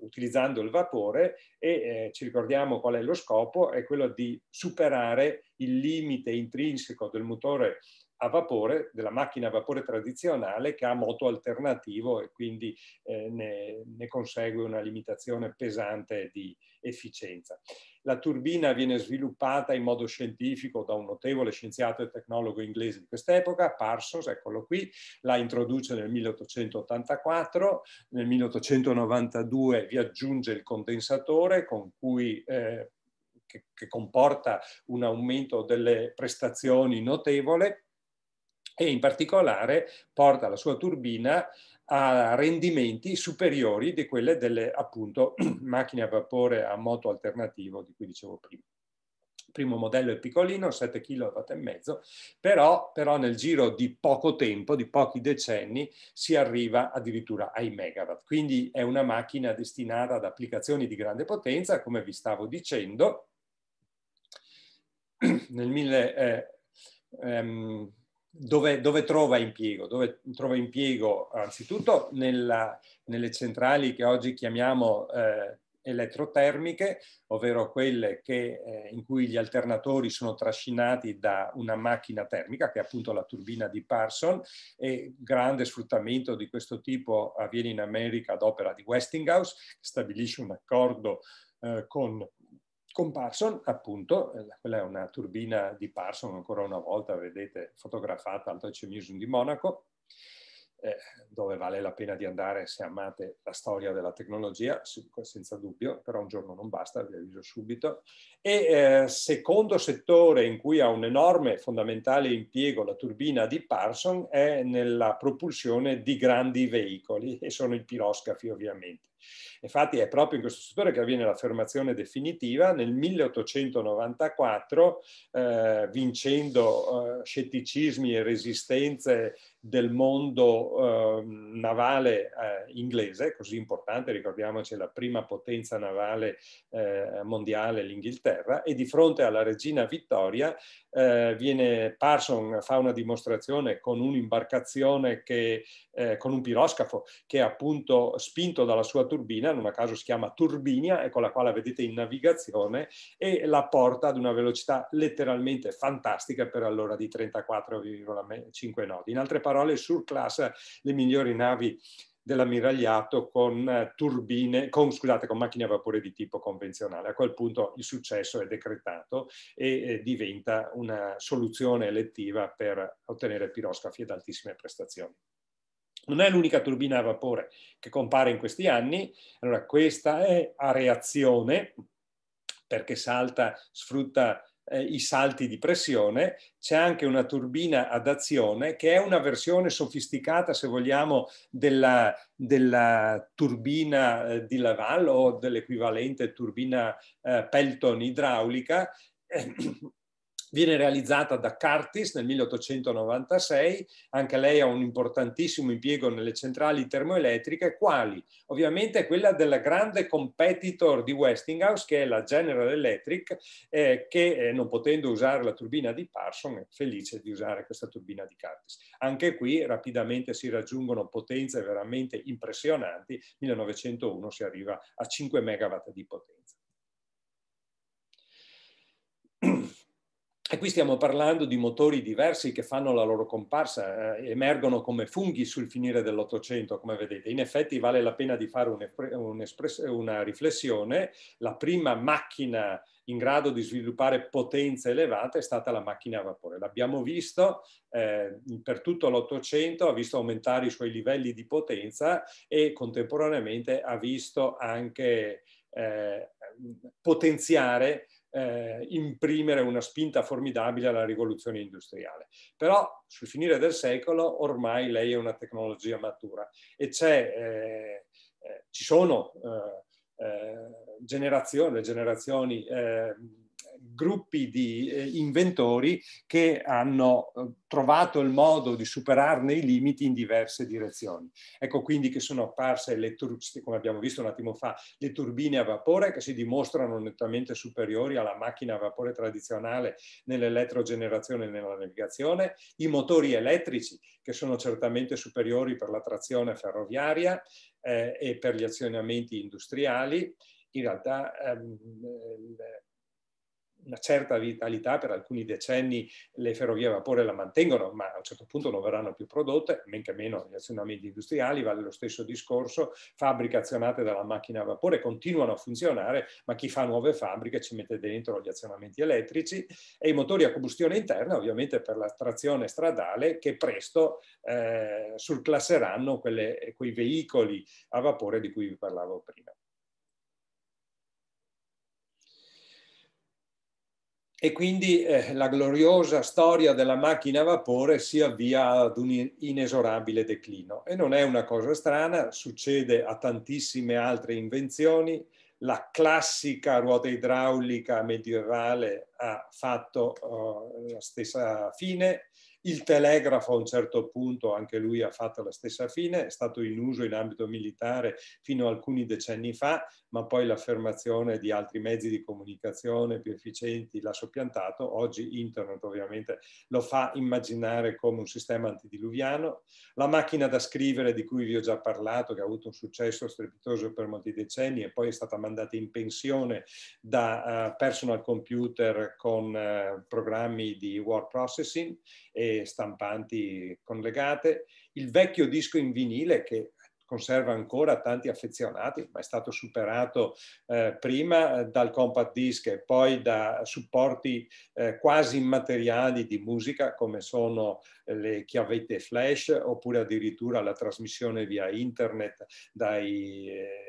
utilizzando il vapore e eh, ci ricordiamo qual è lo scopo, è quello di superare il limite intrinseco del motore a vapore, della macchina a vapore tradizionale che ha moto alternativo e quindi eh, ne, ne, consegue una limitazione pesante di efficienza. La turbina viene sviluppata in modo scientifico da un notevole scienziato e tecnologo inglese di quest'epoca, Parsons, eccolo qui, la introduce nel 1884, nel 1892 vi aggiunge il condensatore con cui eh, che, che comporta un aumento delle prestazioni notevole e in particolare porta la sua turbina a rendimenti superiori di quelle delle appunto macchine a vapore a moto alternativo di cui dicevo prima. Il primo modello è piccolino, 7 kW e mezzo, però, però nel giro di poco tempo, di pochi decenni, si arriva addirittura ai megawatt. Quindi è una macchina destinata ad applicazioni di grande potenza, come vi stavo dicendo. Nel 1000, eh, ehm, dove, dove, trova impiego? Dove trova impiego anzitutto nella, nelle centrali che oggi chiamiamo eh, elettrotermiche, ovvero quelle che, eh, in cui gli alternatori sono trascinati da una macchina termica, che è appunto la turbina di Parson, e grande sfruttamento di questo tipo avviene in America ad opera di Westinghouse, che stabilisce un accordo eh, con con Parson, appunto, eh, quella è una turbina di Parson, ancora una volta, vedete, fotografata al Deutsche Museum di Monaco, eh, dove vale la pena di andare se amate la storia della tecnologia, senza dubbio, però un giorno non basta, vi avviso subito. E eh, secondo settore in cui ha un enorme, fondamentale impiego la turbina di Parson è nella propulsione di grandi veicoli, e sono i piroscafi ovviamente Infatti è proprio in questo settore che avviene l'affermazione definitiva. Nel 1894, eh, vincendo eh, scetticismi e resistenze del mondo ehm, eh, navale inglese, così importante, ricordiamoci la prima potenza navale eh, mondiale, l'Inghilterra, e di fronte alla regina Vittoria eh, viene Parson, fa una dimostrazione con un'imbarcazione che, eh, con un piroscafo che appunto spinto dalla sua turbina, non a caso si chiama turbinia, con ecco la quale vedete in navigazione, e la porta ad una velocità letteralmente fantastica per all'ora di 34,5 nodi. In altre parole, surclass le migliori navi dell'ammiragliato con eh, turbine, con, scusate, con macchine a vapore di tipo convenzionale. A quel punto il successo è decretato e eh, diventa una soluzione elettiva per ottenere piroscafi ad altissime prestazioni. Non è l'unica turbina a vapore che compare in questi anni, allora questa è a reazione perché salta, sfrutta eh, i salti di pressione, c'è anche una turbina ad azione che è una versione sofisticata, se vogliamo, della, della turbina eh, di Laval o dell'equivalente turbina eh, Pelton idraulica viene realizzata da Curtis nel 1896, anche lei ha un importantissimo impiego nelle centrali termoelettriche, quali ovviamente quella della grande competitor di Westinghouse che è la General Electric, eh, che eh, non potendo usare la turbina di Parson è felice di usare questa turbina di Curtis. Anche qui rapidamente si raggiungono potenze veramente impressionanti, 1901 si arriva a 5 MW di potenza. E qui stiamo parlando di motori diversi che fanno la loro comparsa, eh, emergono come funghi sul finire dell'Ottocento, come vedete. In effetti vale la pena di fare un una riflessione. La prima macchina in grado di sviluppare potenza elevata è stata la macchina a vapore. L'abbiamo visto eh, per tutto l'Ottocento, ha visto aumentare i suoi livelli di potenza e contemporaneamente ha visto anche eh, potenziare eh, imprimere una spinta formidabile alla rivoluzione industriale. Però sul finire del secolo ormai lei è una tecnologia matura e eh, eh, ci sono eh, eh, generazioni, le generazioni eh, gruppi di eh, inventori che hanno eh, trovato il modo di superarne i limiti in diverse direzioni. Ecco quindi che sono apparse, le tur- come abbiamo visto un attimo fa, le turbine a vapore che si dimostrano nettamente superiori alla macchina a vapore tradizionale nell'elettrogenerazione e nella navigazione, i motori elettrici che sono certamente superiori per la trazione ferroviaria eh, e per gli azionamenti industriali in realtà ehm, una certa vitalità per alcuni decenni le ferrovie a vapore la mantengono, ma a un certo punto non verranno più prodotte, men che meno gli azionamenti industriali, vale lo stesso discorso, fabbriche azionate dalla macchina a vapore continuano a funzionare, ma chi fa nuove fabbriche ci mette dentro gli azionamenti elettrici e i motori a combustione interna ovviamente per la trazione stradale che presto eh, surclasseranno quelle, quei veicoli a vapore di cui vi parlavo prima. e quindi eh, la gloriosa storia della macchina a vapore si avvia ad un inesorabile declino. E non è una cosa strana, succede a tantissime altre invenzioni. La classica ruota idraulica medievale ha fatto eh, la stessa fine, il telegrafo a un certo punto, anche lui ha fatto la stessa fine, è stato in uso in ambito militare fino a alcuni decenni fa, ma poi l'affermazione di altri mezzi di comunicazione più efficienti l'ha soppiantato. Oggi internet ovviamente lo fa immaginare come un sistema antidiluviano. La macchina da scrivere di cui vi ho già parlato, che ha avuto un successo strepitoso per molti decenni e poi è stata mandata in pensione da uh, personal computer con uh, programmi di word processing e stampanti collegate, il vecchio disco in vinile che conserva ancora tanti affezionati, ma è stato superato eh, prima eh, dal compact disc e poi da supporti eh, quasi immateriali di musica come sono eh, le chiavette flash oppure addirittura la trasmissione via internet dai... Eh,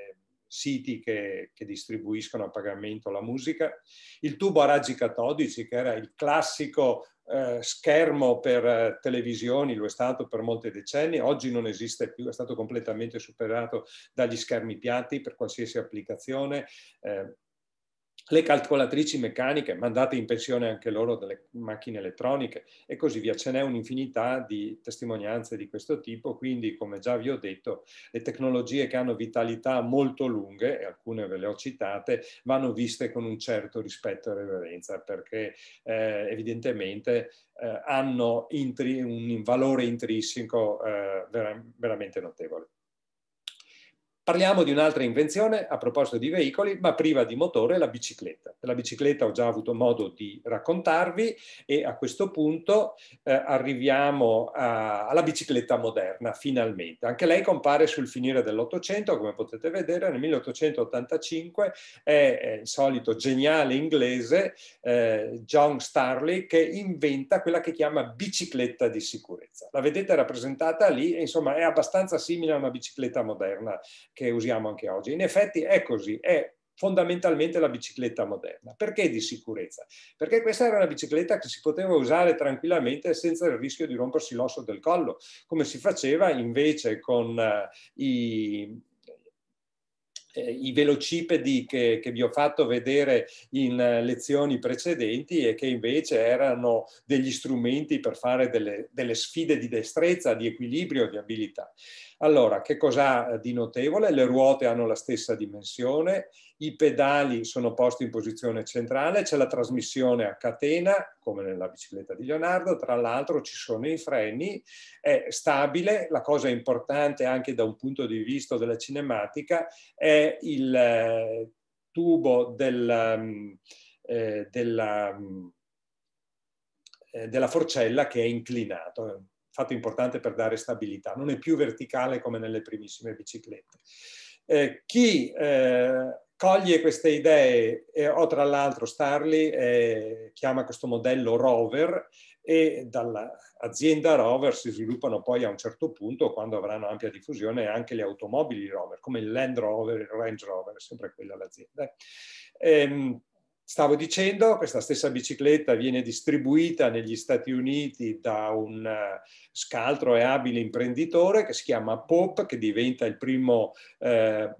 siti che, che, distribuiscono a pagamento la musica, il tubo a raggi catodici che era il classico eh, schermo per eh, televisioni, lo è stato per molti decenni, oggi non esiste più, è stato completamente superato dagli schermi piatti per qualsiasi applicazione. Eh, le calcolatrici meccaniche, mandate in pensione anche loro delle macchine elettroniche e così via. Ce n'è un'infinità di testimonianze di questo tipo, quindi come già vi ho detto, le tecnologie che hanno vitalità molto lunghe, e alcune ve le ho citate, vanno viste con un certo rispetto e reverenza perché eh, evidentemente eh, hanno un valore intrinseco eh, ver veramente notevole. Parliamo di un'altra invenzione a proposito di veicoli, ma priva di motore, la bicicletta. La bicicletta ho già avuto modo di raccontarvi e a questo punto eh, arriviamo a, alla bicicletta moderna, finalmente. Anche lei compare sul finire dell'Ottocento, come potete vedere, nel 1885 è il solito geniale inglese eh, John Starley che inventa quella che chiama bicicletta di sicurezza. La vedete rappresentata lì e insomma è abbastanza simile a una bicicletta moderna che usiamo anche oggi. In effetti è così, è fondamentalmente la bicicletta moderna. Perché di sicurezza? Perché questa era una bicicletta che si poteva usare tranquillamente senza il rischio di rompersi l'osso del collo, come si faceva invece con eh, i, eh, i velocipedi che, che, vi ho fatto vedere in eh, lezioni precedenti e che invece erano degli strumenti per fare delle, delle sfide di destrezza, di equilibrio, di abilità. Allora, che cos'ha eh, di notevole? Le ruote hanno la stessa dimensione, i pedali sono posti in posizione centrale, c'è la trasmissione a catena, come nella bicicletta di Leonardo, tra l'altro ci sono i freni, è stabile, la cosa importante anche da un punto di vista della cinematica è il eh, tubo del, mm, eh, della, mm, eh, della forcella che è inclinato, fatto importante per dare stabilità, non è più verticale come nelle primissime biciclette. Eh, chi eh, coglie queste idee e, o tra l'altro Starley eh, chiama questo modello rover e dall'azienda rover si sviluppano poi a un certo punto quando avranno ampia diffusione anche le automobili rover come il Land Rover, il Range Rover, sempre quella l'azienda. Ehm, Stavo dicendo, questa stessa bicicletta viene distribuita negli Stati Uniti da un eh, scaltro e abile imprenditore che si chiama Pop, che diventa il primo eh,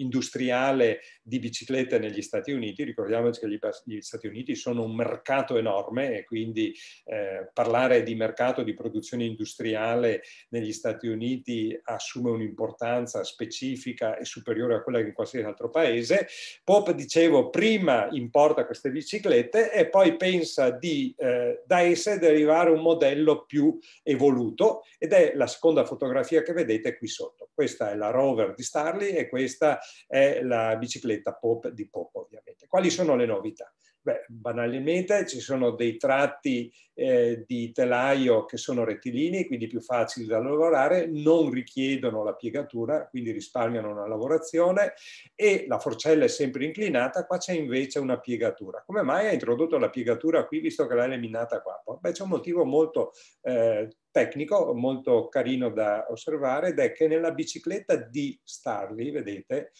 industriale di biciclette negli Stati Uniti, ricordiamoci che gli, gli Stati Uniti sono un mercato enorme e quindi eh, parlare di mercato di produzione industriale negli Stati Uniti assume un'importanza specifica e superiore a quella di qualsiasi altro paese. Pop, dicevo, prima importa queste biciclette e poi pensa di eh, da esse derivare un modello più evoluto ed è la seconda fotografia che vedete qui sotto. Questa è la rover di Starley e questa è la bicicletta Pop di Pop ovviamente. Quali sono le novità? Beh, banalmente ci sono dei tratti eh, di telaio che sono rettilinei, quindi più facili da lavorare, non richiedono la piegatura, quindi risparmiano una lavorazione e la forcella è sempre inclinata, qua c'è invece una piegatura. Come mai ha introdotto la piegatura qui visto che l'ha eliminata qua? Boh, beh, c'è un motivo molto eh, tecnico, molto carino da osservare ed è che nella bicicletta di Starley, vedete,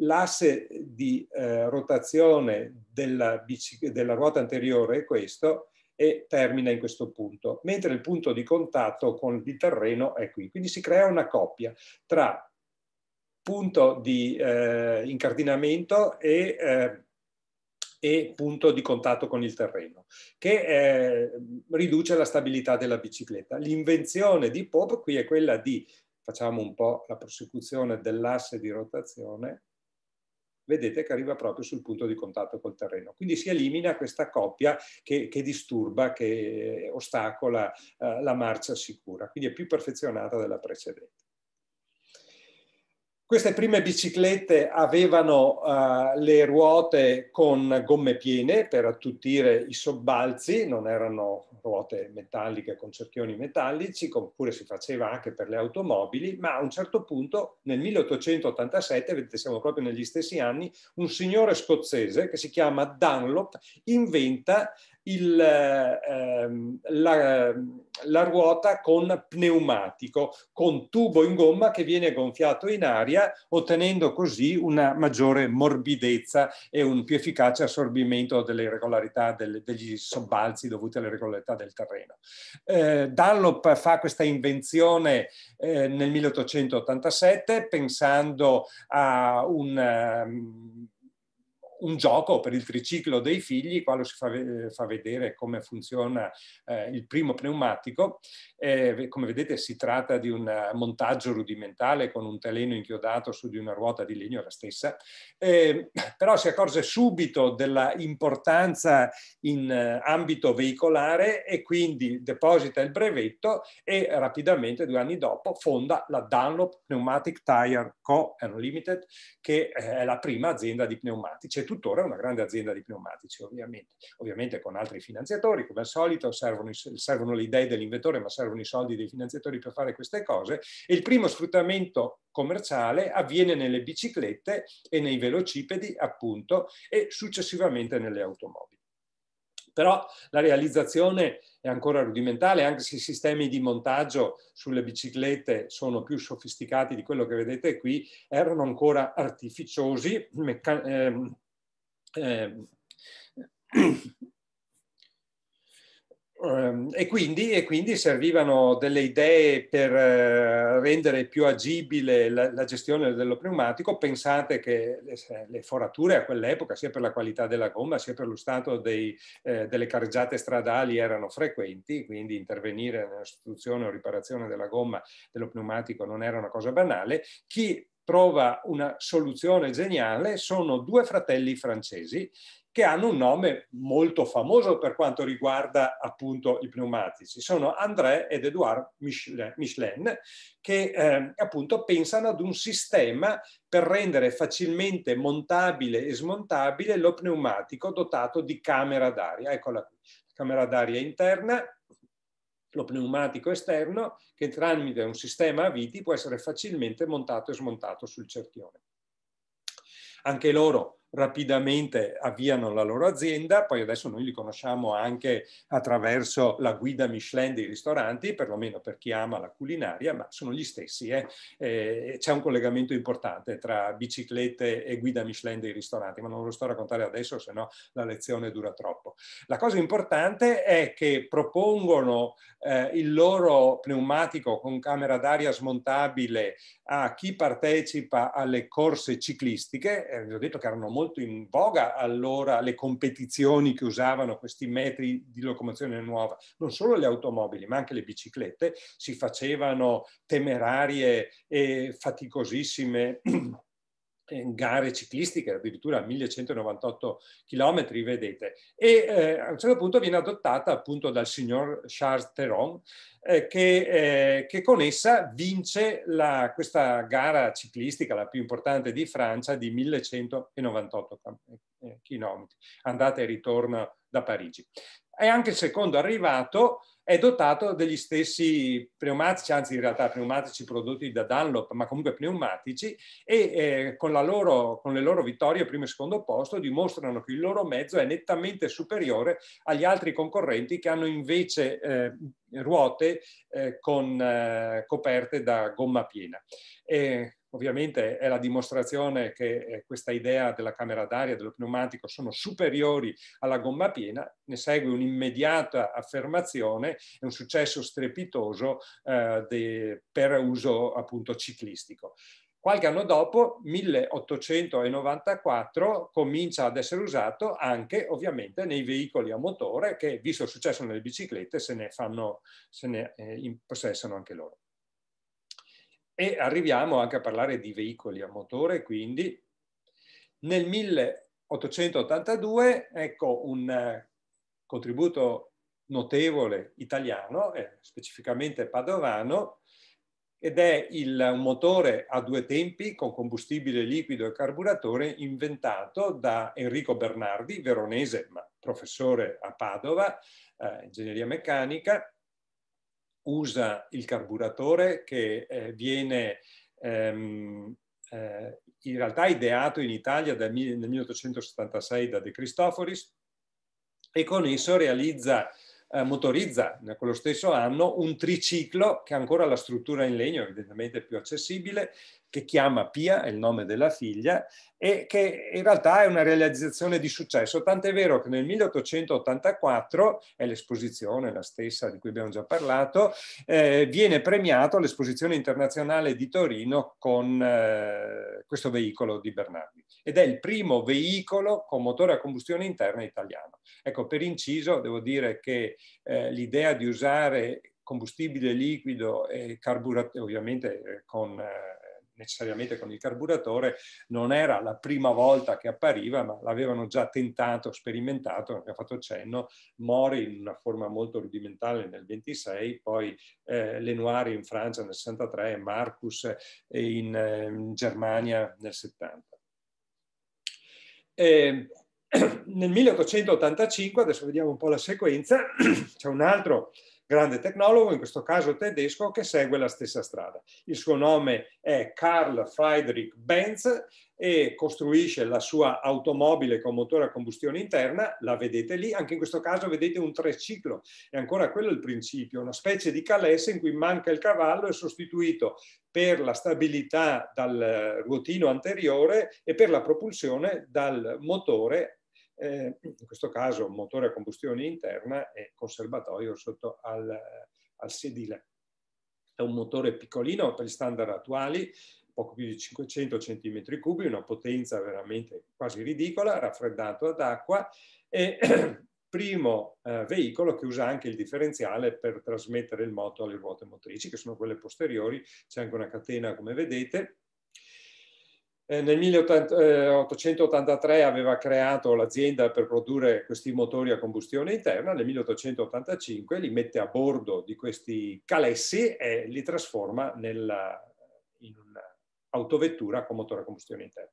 l'asse di eh, rotazione della, della, ruota anteriore è questo e termina in questo punto, mentre il punto di contatto con il terreno è qui. Quindi si crea una coppia tra punto di eh, incardinamento e, eh, e, punto di contatto con il terreno, che eh, riduce la stabilità della bicicletta. L'invenzione di Pop qui è quella di, facciamo un po' la prosecuzione dell'asse di rotazione, vedete che arriva proprio sul punto di contatto col terreno. Quindi si elimina questa coppia che, che disturba, che ostacola eh, la marcia sicura, quindi è più perfezionata della precedente. Queste prime biciclette avevano uh, le ruote con gomme piene per attutire i sobbalzi, non erano ruote metalliche con cerchioni metallici, oppure si faceva anche per le automobili, ma a un certo punto, nel 1887, vedete siamo proprio negli stessi anni, un signore scozzese che si chiama Dunlop inventa il, ehm, la, la, ruota con pneumatico, con tubo in gomma che viene gonfiato in aria, ottenendo così una maggiore morbidezza e un più efficace assorbimento delle irregolarità, delle, degli sobbalzi dovuti alle irregolarità del terreno. Eh, Dunlop fa questa invenzione eh, nel 1887 pensando a un... Um, un gioco per il triciclo dei figli, quando si fa, fa vedere come funziona eh, il primo pneumatico. Eh, come vedete si tratta di un eh, montaggio rudimentale con un teleno inchiodato su di una ruota di legno, la stessa, eh, però si accorse subito della importanza in eh, ambito veicolare e quindi deposita il brevetto e rapidamente, due anni dopo, fonda la Dunlop Pneumatic Tire Co. Unlimited, che eh, è la prima azienda di pneumatici tuttora una grande azienda di pneumatici, ovviamente, ovviamente con altri finanziatori, come al solito, servono, servono le idee dell'inventore, ma servono i soldi dei finanziatori per fare queste cose. E il primo sfruttamento commerciale avviene nelle biciclette e nei velocipedi, appunto, e successivamente nelle automobili però la realizzazione è ancora rudimentale, anche se i sistemi di montaggio sulle biciclette sono più sofisticati di quello che vedete qui, erano ancora artificiosi, meccan- ehm, Ehm, ehm, e, quindi, e, quindi, servivano delle idee per eh, rendere più agibile la, la gestione dello pneumatico. Pensate che le, le forature a quell'epoca, sia per la qualità della gomma, sia per lo stato dei, eh, delle carreggiate stradali, erano frequenti, quindi intervenire nella sostituzione o riparazione della gomma dello pneumatico non era una cosa banale. Chi trova una soluzione geniale, sono due fratelli francesi che hanno un nome molto famoso per quanto riguarda appunto i pneumatici. Sono André ed Edouard Michelin che eh, appunto pensano ad un sistema per rendere facilmente montabile e smontabile lo pneumatico dotato di camera d'aria. Eccola qui, camera d'aria interna lo pneumatico esterno che tramite un sistema a viti può essere facilmente montato e smontato sul cerchione. Anche loro rapidamente avviano la loro azienda, poi adesso noi li conosciamo anche attraverso la guida Michelin dei ristoranti, perlomeno per chi ama la culinaria, ma sono gli stessi. Eh? Eh, c'è un collegamento importante tra biciclette e guida Michelin dei ristoranti, ma non lo sto a raccontare adesso, se no la lezione dura troppo. La cosa importante è che propongono eh, il loro pneumatico con camera d'aria smontabile a chi partecipa alle corse ciclistiche, eh, vi ho detto che erano molto in voga allora le competizioni che usavano questi metri di locomozione nuova, non solo le automobili ma anche le biciclette, si facevano temerarie e faticosissime gare ciclistiche, addirittura 1198 chilometri, vedete. E eh, a un certo punto viene adottata appunto dal signor Charles Theron, eh, che, eh, che, con essa vince la, questa gara ciclistica, la più importante di Francia, di 1198 eh, chilometri, andata e ritorno da Parigi. È anche il secondo arrivato, è dotato degli stessi pneumatici, anzi in realtà pneumatici prodotti da Dunlop, ma comunque pneumatici, e eh, con, loro, con, le loro vittorie primo e secondo posto dimostrano che il loro mezzo è nettamente superiore agli altri concorrenti che hanno invece eh, ruote eh, con, eh, coperte da gomma piena. E, eh, ovviamente è la dimostrazione che eh, questa idea della camera d'aria, dello pneumatico, sono superiori alla gomma piena, ne segue un'immediata affermazione e un successo strepitoso eh, de, per uso appunto ciclistico. Qualche anno dopo, 1894, comincia ad essere usato anche ovviamente nei veicoli a motore che, visto il successo nelle biciclette, se ne, fanno, se ne eh, impossessano anche loro e arriviamo anche a parlare di veicoli a motore, quindi nel 1882, ecco un eh, contributo notevole italiano, eh, specificamente padovano, ed è il motore a due tempi con combustibile liquido e carburatore inventato da Enrico Bernardi, veronese ma professore a Padova, eh, ingegneria meccanica, usa il carburatore che eh, viene ehm, eh, in realtà ideato in Italia da, nel 1876 da De Cristoforis e con esso realizza, eh, motorizza eh, quello stesso anno un triciclo che ha ancora la struttura in legno, evidentemente più accessibile, che chiama Pia, è il nome della figlia, e che in realtà è una realizzazione di successo, tant'è vero che nel 1884, è l'esposizione la stessa di cui abbiamo già parlato, eh, viene premiato l'esposizione internazionale di Torino con eh, questo veicolo di Bernardi ed è il primo veicolo con motore a combustione interna italiano. Ecco, per inciso devo dire che eh, l'idea di usare combustibile liquido e carburante, ovviamente eh, con eh, necessariamente con il carburatore, non era la prima volta che appariva, ma l'avevano già tentato, sperimentato, abbiamo fatto cenno, Mori in una forma molto rudimentale nel 26, poi eh, Lenoir in Francia nel 63, Marcus in, eh, in Germania nel 70. E ehm, nel 1885, adesso vediamo un po' la sequenza, c'è un altro grande tecnologo, in questo caso tedesco, che segue la stessa strada. Il suo nome è Carl Friedrich Benz e costruisce la sua automobile con motore a combustione interna, la vedete lì, anche in questo caso vedete un triciclo, è ancora quello il principio, una specie di calesse in cui manca il cavallo e sostituito per la stabilità dal ruotino anteriore e per la propulsione dal motore eh, in questo caso motore a combustione interna e conservatorio sotto al, al sedile. È un motore piccolino per gli standard attuali, poco più di 500 cm 3 una potenza veramente quasi ridicola, raffreddato ad acqua e primo eh, veicolo che usa anche il differenziale per trasmettere il moto alle ruote motrici, che sono quelle posteriori, c'è anche una catena come vedete, eh, nel 1883 eh, aveva creato l'azienda per produrre questi motori a combustione interna, nel 1885 li mette a bordo di questi calessi e li trasforma nella, in un'autovettura con motore a combustione interna.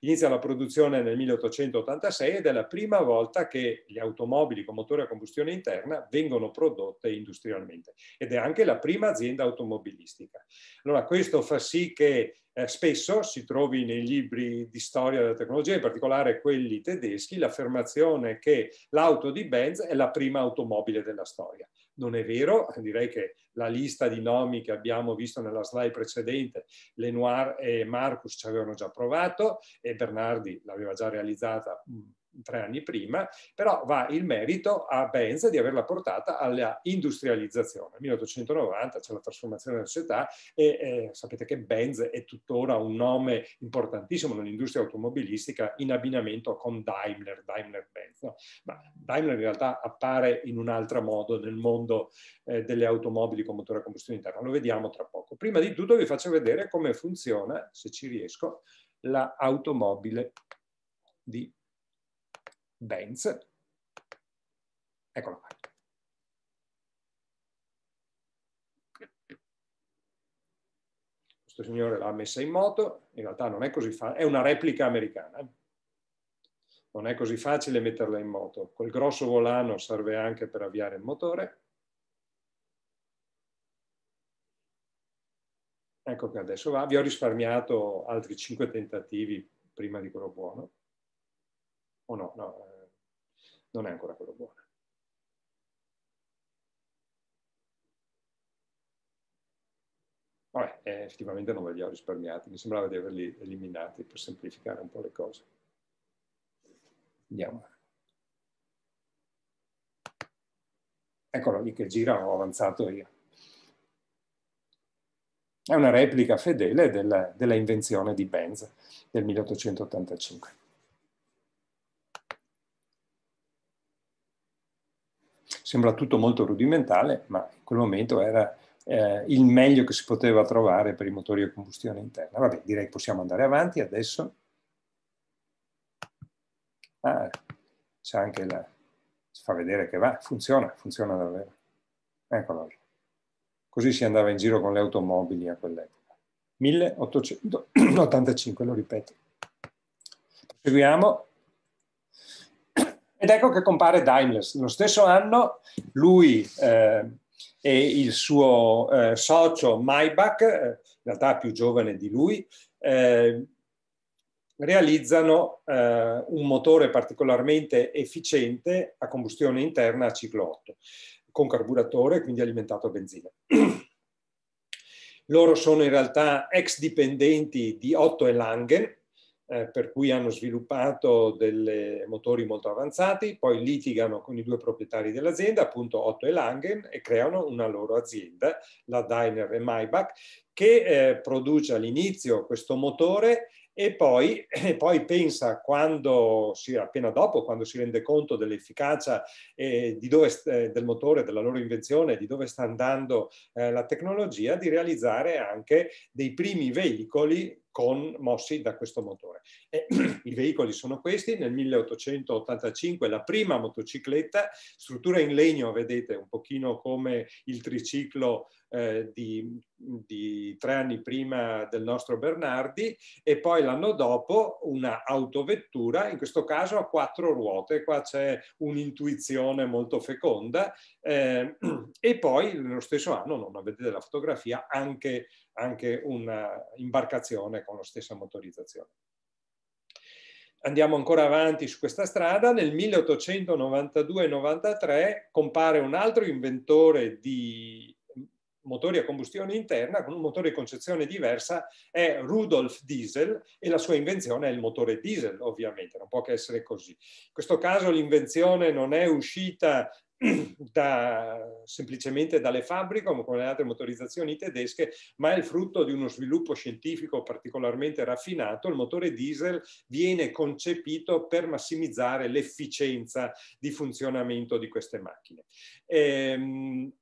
Inizia la produzione nel 1886 ed è la prima volta che le automobili con motore a combustione interna vengono prodotte industrialmente ed è anche la prima azienda automobilistica. Allora questo fa sì che eh, spesso si trovi nei libri di storia della tecnologia, in particolare quelli tedeschi, l'affermazione che l'auto di Benz è la prima automobile della storia. Non è vero, eh, direi che la lista di nomi che abbiamo visto nella slide precedente, Lenoir e Marcus ci avevano già provato e Bernardi l'aveva già realizzata mm, tre anni prima, però va il merito a Benz di averla portata alla industrializzazione. Nel 1890 c'è la trasformazione della società e eh, sapete che Benz è tuttora un nome importantissimo nell'industria automobilistica in abbinamento con Daimler, Daimler-Benz. No? Ma Daimler in realtà appare in un altro modo nel mondo eh, delle automobili con motore a combustione interna, lo vediamo tra poco. Prima di tutto vi faccio vedere come funziona, se ci riesco, l'automobile la di Benz, eccola qua. Questo signore l'ha messa in moto, in realtà non è così facile, è una replica americana. Eh. Non è così facile metterla in moto. Quel grosso volano serve anche per avviare il motore. Ecco che adesso va. Vi ho risparmiato altri cinque tentativi prima di quello buono. O oh no, no, eh, non è ancora quello buono. Vabbè, eh, effettivamente non ve li ho risparmiati, mi sembrava di averli eliminati per semplificare un po' le cose. Andiamo. Eccolo lì che gira, ho avanzato io. È una replica fedele della, della invenzione di Benz del 1885. Sembra tutto molto rudimentale, ma in quel momento era eh, il meglio che si poteva trovare per i motori a combustione interna. Vabbè, direi che possiamo andare avanti adesso. Ah, c'è anche la... si fa vedere che va, funziona, funziona davvero. Eccolo Così si andava in giro con le automobili a quell'epoca. 1885, lo ripeto. Proseguiamo ed ecco che compare Daimler. Lo stesso anno lui eh, e il suo eh, socio Maybach, eh, in realtà più giovane di lui, eh, realizzano eh, un motore particolarmente efficiente a combustione interna a ciclo 8, con carburatore, quindi alimentato a benzina. Loro sono in realtà ex dipendenti di Otto e Langen, eh, per cui hanno sviluppato dei motori molto avanzati, poi litigano con i due proprietari dell'azienda, appunto Otto e Langen, e creano una loro azienda, la Diner e Maybach, che eh, produce all'inizio questo motore e poi, e poi, pensa quando si, appena dopo, quando si rende conto dell'efficacia eh, eh, del motore, della loro invenzione, di dove sta andando eh, la tecnologia, di realizzare anche dei primi veicoli con, mossi da questo motore. E, I veicoli sono questi, nel 1885 la prima motocicletta, struttura in legno, vedete, un pochino come il triciclo eh, di, di, tre anni prima del nostro Bernardi, e poi l'anno dopo una autovettura, in questo caso a quattro ruote, qua c'è un'intuizione molto feconda, eh, e poi nello stesso anno, non vedete la fotografia, anche anche un'imbarcazione con la stessa motorizzazione. Andiamo ancora avanti su questa strada, nel 1892-93 compare un altro inventore di motori a combustione interna con un motore di concezione diversa è Rudolf Diesel e la sua invenzione è il motore diesel, ovviamente, non può che essere così. In questo caso l'invenzione non è uscita da, semplicemente dalle fabbriche come le altre motorizzazioni tedesche, ma è il frutto di uno sviluppo scientifico particolarmente raffinato. Il motore diesel viene concepito per massimizzare l'efficienza di funzionamento di queste macchine. Ehm,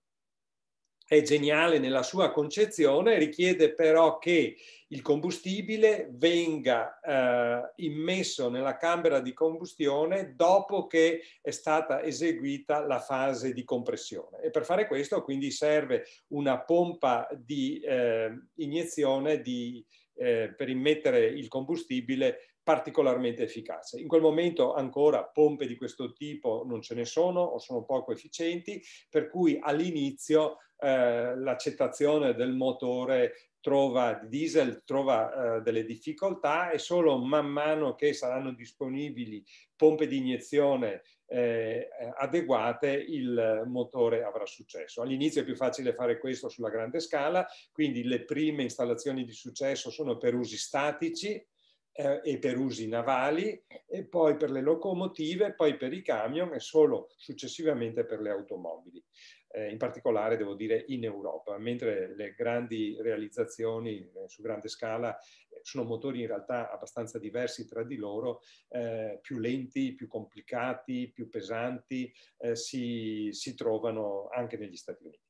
è geniale nella sua concezione, richiede però che il combustibile venga eh, immesso nella camera di combustione dopo che è stata eseguita la fase di compressione. E per fare questo quindi serve una pompa di eh, iniezione di, eh, per immettere il combustibile particolarmente efficace. In quel momento ancora pompe di questo tipo non ce ne sono o sono poco efficienti, per cui all'inizio eh, l'accettazione del motore trova diesel trova eh, delle difficoltà e solo man mano che saranno disponibili pompe di iniezione eh, adeguate il motore avrà successo. All'inizio è più facile fare questo sulla grande scala, quindi le prime installazioni di successo sono per usi statici, eh, e per usi navali e poi per le locomotive, poi per i camion e solo successivamente per le automobili eh, in particolare devo dire in Europa, mentre le grandi realizzazioni eh, su grande scala eh, sono motori in realtà abbastanza diversi tra di loro, eh, più lenti, più complicati, più pesanti, eh, si, si trovano anche negli Stati Uniti.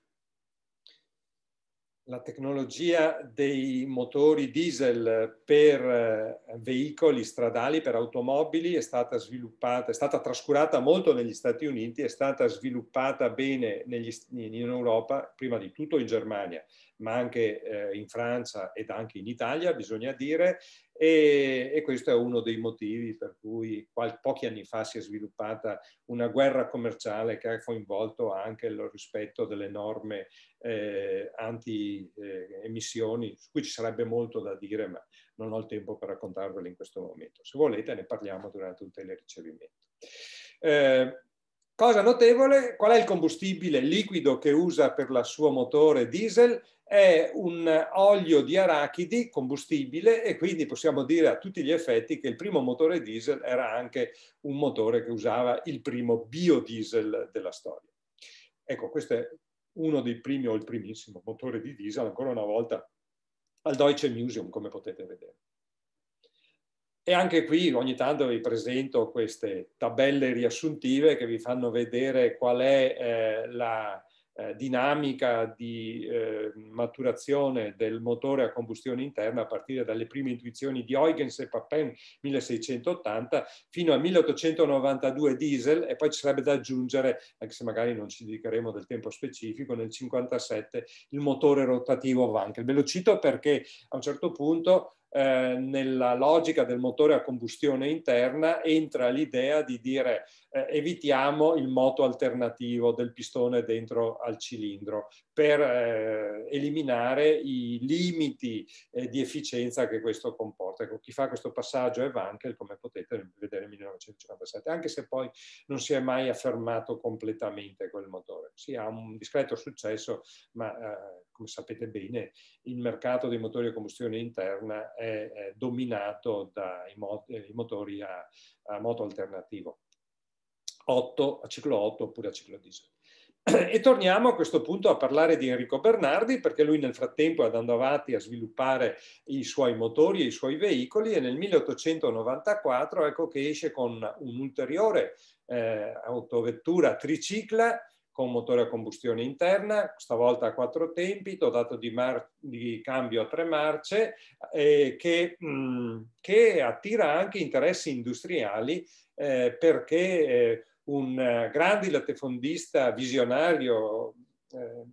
la tecnologia dei motori diesel per eh, veicoli stradali, per automobili, è stata sviluppata, è stata trascurata molto negli Stati Uniti, è stata sviluppata bene negli, in Europa, prima di tutto in Germania, ma anche eh, in Francia ed anche in Italia, bisogna dire, e, e, questo è uno dei motivi per cui qual, pochi anni fa si è sviluppata una guerra commerciale che ha coinvolto anche il rispetto delle norme eh, anti-emissioni, eh, su cui ci sarebbe molto da dire, ma non ho il tempo per raccontarvelo in questo momento. Se volete ne parliamo durante un telericevimento. Eh, cosa notevole, qual è il combustibile liquido che usa per la sua motore diesel? è un olio di arachidi combustibile e quindi possiamo dire a tutti gli effetti che il primo motore diesel era anche un motore che usava il primo biodiesel della storia. Ecco, questo è uno dei primi o il primissimo motore di diesel, ancora una volta al Deutsche Museum, come potete vedere. E anche qui ogni tanto vi presento queste tabelle riassuntive che vi fanno vedere qual è eh, la, eh, dinamica di eh, maturazione del motore a combustione interna a partire dalle prime intuizioni di Huygens e Papen 1680 fino a 1892 diesel e poi ci sarebbe da aggiungere, anche se magari non ci dedicheremo del tempo specifico, nel 1957 il motore rotativo Wankel. Ve lo cito perché a un certo punto eh, nella logica del motore a combustione interna entra l'idea di dire eh, evitiamo il moto alternativo del pistone dentro al cilindro per eh, eliminare i limiti eh, di efficienza che questo comporta. Ecco, chi fa questo passaggio è Wankel, come potete vedere nel 1957, anche se poi non si è mai affermato completamente quel motore. Si sì, ha un discreto successo, ma eh, come sapete bene, il mercato dei motori a combustione interna è, è dominato dai mot eh, motori a, a, moto alternativo, 8, a ciclo 8 oppure a ciclo diesel. E torniamo a questo punto a parlare di Enrico Bernardi perché lui nel frattempo è andato avanti a sviluppare i suoi motori e i suoi veicoli e nel 1894 ecco che esce con un'ulteriore eh, autovettura tricicla con motore a combustione interna, stavolta a quattro tempi, dotato di, di cambio a tre marce, eh, che, mh, mm, che, attira anche interessi industriali eh, perché eh, un grande latifondista visionario eh,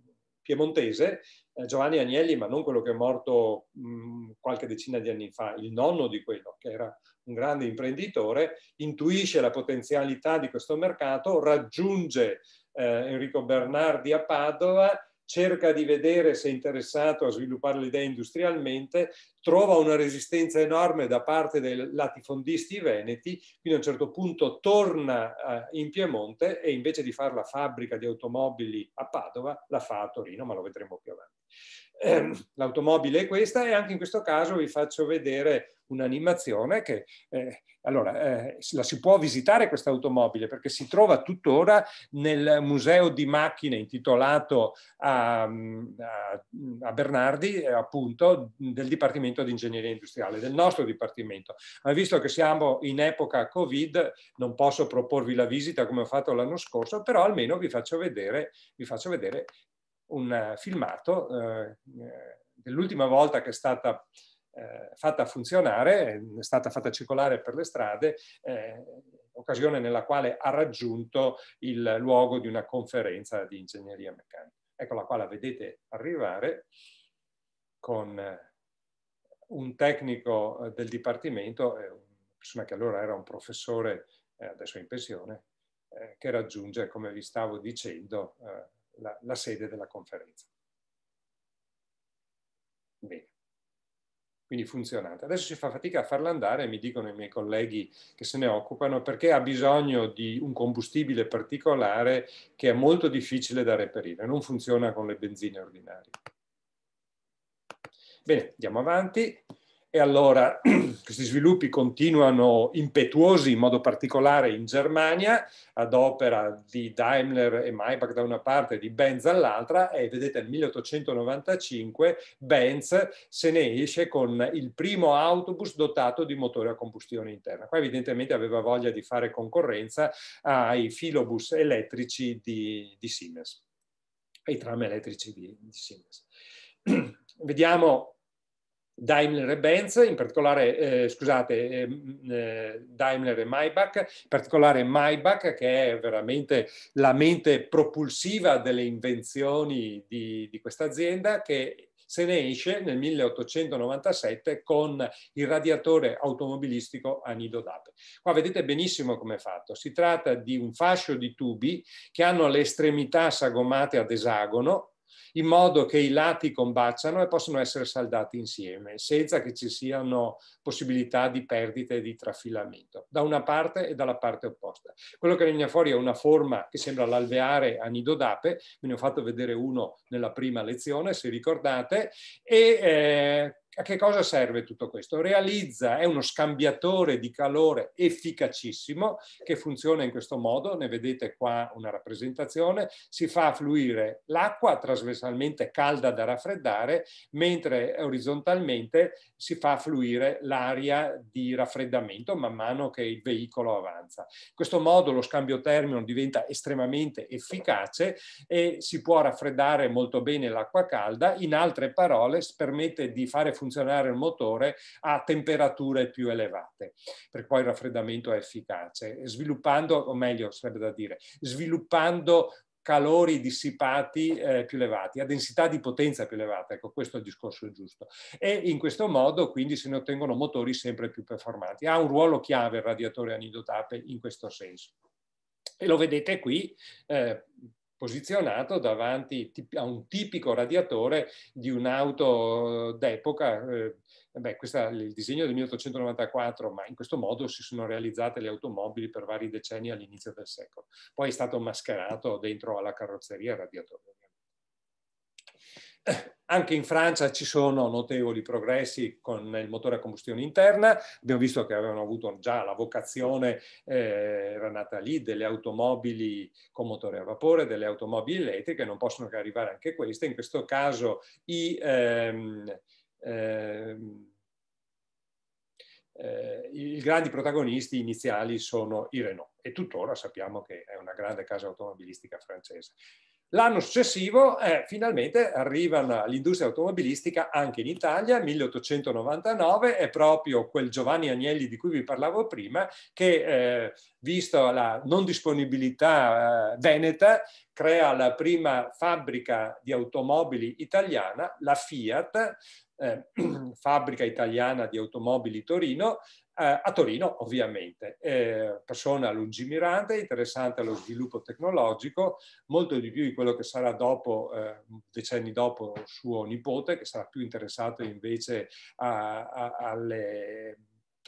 piemontese, eh, Giovanni Agnelli, ma non quello che è morto mh, mm, qualche decina di anni fa, il nonno di quello, che era un grande imprenditore, intuisce la potenzialità di questo mercato, raggiunge eh, Enrico Bernardi a Padova cerca di vedere se è interessato a sviluppare l'idea industrialmente, trova una resistenza enorme da parte dei latifondisti veneti, quindi a un certo punto torna eh, in Piemonte e invece di fare la fabbrica di automobili a Padova, la fa a Torino, ma lo vedremo più avanti. Ehm, l'automobile è questa e anche in questo caso vi faccio vedere un'animazione che eh, allora eh, la si può visitare questa automobile perché si trova tuttora nel museo di macchine intitolato a, mm, a, a Bernardi appunto del Dipartimento Dipartimento di Ingegneria Industriale, del nostro Dipartimento. Ma visto che siamo in epoca Covid, non posso proporvi la visita come ho fatto l'anno scorso, però almeno vi faccio vedere, vi faccio vedere un eh, filmato eh, eh, dell'ultima volta che è stata eh, fatta funzionare, è stata fatta circolare per le strade, eh, occasione nella quale ha raggiunto il luogo di una conferenza di ingegneria meccanica. Eccola qua, la vedete arrivare con eh, un tecnico eh, del dipartimento, eh, una persona che allora era un professore, eh, adesso in pensione, che raggiunge, come vi stavo dicendo, la, la sede della conferenza. Bene quindi funzionante. Adesso si fa fatica a farla andare, mi dicono i miei colleghi che se ne occupano, perché ha bisogno di un combustibile particolare che è molto difficile da reperire, non funziona con le benzine ordinarie. Bene, andiamo avanti. E allora questi sviluppi continuano impetuosi, in modo particolare in Germania, ad opera di Daimler e Maybach da una parte e di Benz dall'altra, e vedete nel 1895 Benz se ne esce con il primo autobus dotato di motore a combustione interna. Qua evidentemente aveva voglia di fare concorrenza ai filobus elettrici di, di Siemens, ai tram elettrici di, di Siemens. Vediamo Daimler e Benz, in particolare, eh, scusate, ehm, eh, Daimler e Maybach, in particolare Maybach che è veramente la mente propulsiva delle invenzioni di, di questa azienda che se ne esce nel 1897 con il radiatore automobilistico a nido d'ape. Qua vedete benissimo come è fatto. Si tratta di un fascio di tubi che hanno le estremità sagomate ad esagono, in modo che i lati combaciano e possono essere saldati insieme, senza che ci siano possibilità di perdita e di trafilamento, da una parte e dalla parte opposta. Quello che viene fuori è una forma che sembra l'alveare a nido d'ape, ve ne ho fatto vedere uno nella prima lezione, se ricordate, e eh, a che cosa serve tutto questo? Realizza, è uno scambiatore di calore efficacissimo che funziona in questo modo, ne vedete qua una rappresentazione, si fa fluire l'acqua trasversalmente calda da raffreddare, mentre orizzontalmente si fa fluire l'aria di raffreddamento man mano che il veicolo avanza. In questo modo lo scambio termico diventa estremamente efficace e si può raffreddare molto bene l'acqua calda, in altre parole permette di fare funzionare funzionare il motore a temperature più elevate, per cui il raffreddamento è efficace, sviluppando, o meglio sarebbe da dire, sviluppando calori dissipati eh, più elevati, a densità di potenza più elevata, ecco questo è il discorso giusto. E in questo modo quindi se ne ottengono motori sempre più performanti. Ha un ruolo chiave il radiatore anidotape in questo senso. E lo vedete qui, eh, posizionato davanti a un tipico radiatore di un'auto eh, d'epoca. Eh, beh, questo è il disegno del 1894, ma in questo modo si sono realizzate le automobili per vari decenni all'inizio del secolo. Poi è stato mascherato dentro alla carrozzeria il radiatore. Eh, anche in Francia ci sono notevoli progressi con il motore a combustione interna, abbiamo visto che avevano avuto già la vocazione, eh, era nata lì, delle automobili con motore a vapore, delle automobili elettriche, non possono che arrivare anche queste, in questo caso i... Ehm, ehm, eh, i grandi protagonisti iniziali sono i Renault e tuttora sappiamo che è una grande casa automobilistica francese. L'anno successivo eh, finalmente arriva l'industria automobilistica anche in Italia, 1899, è proprio quel Giovanni Agnelli di cui vi parlavo prima che, eh, visto la non disponibilità eh, veneta, crea la prima fabbrica di automobili italiana, la Fiat, eh, fabbrica italiana di automobili Torino, eh, a Torino ovviamente. Eh, persona lungimirante, interessante allo sviluppo tecnologico, molto di più di quello che sarà dopo, eh, decenni dopo, suo nipote, che sarà più interessato invece a, a, alle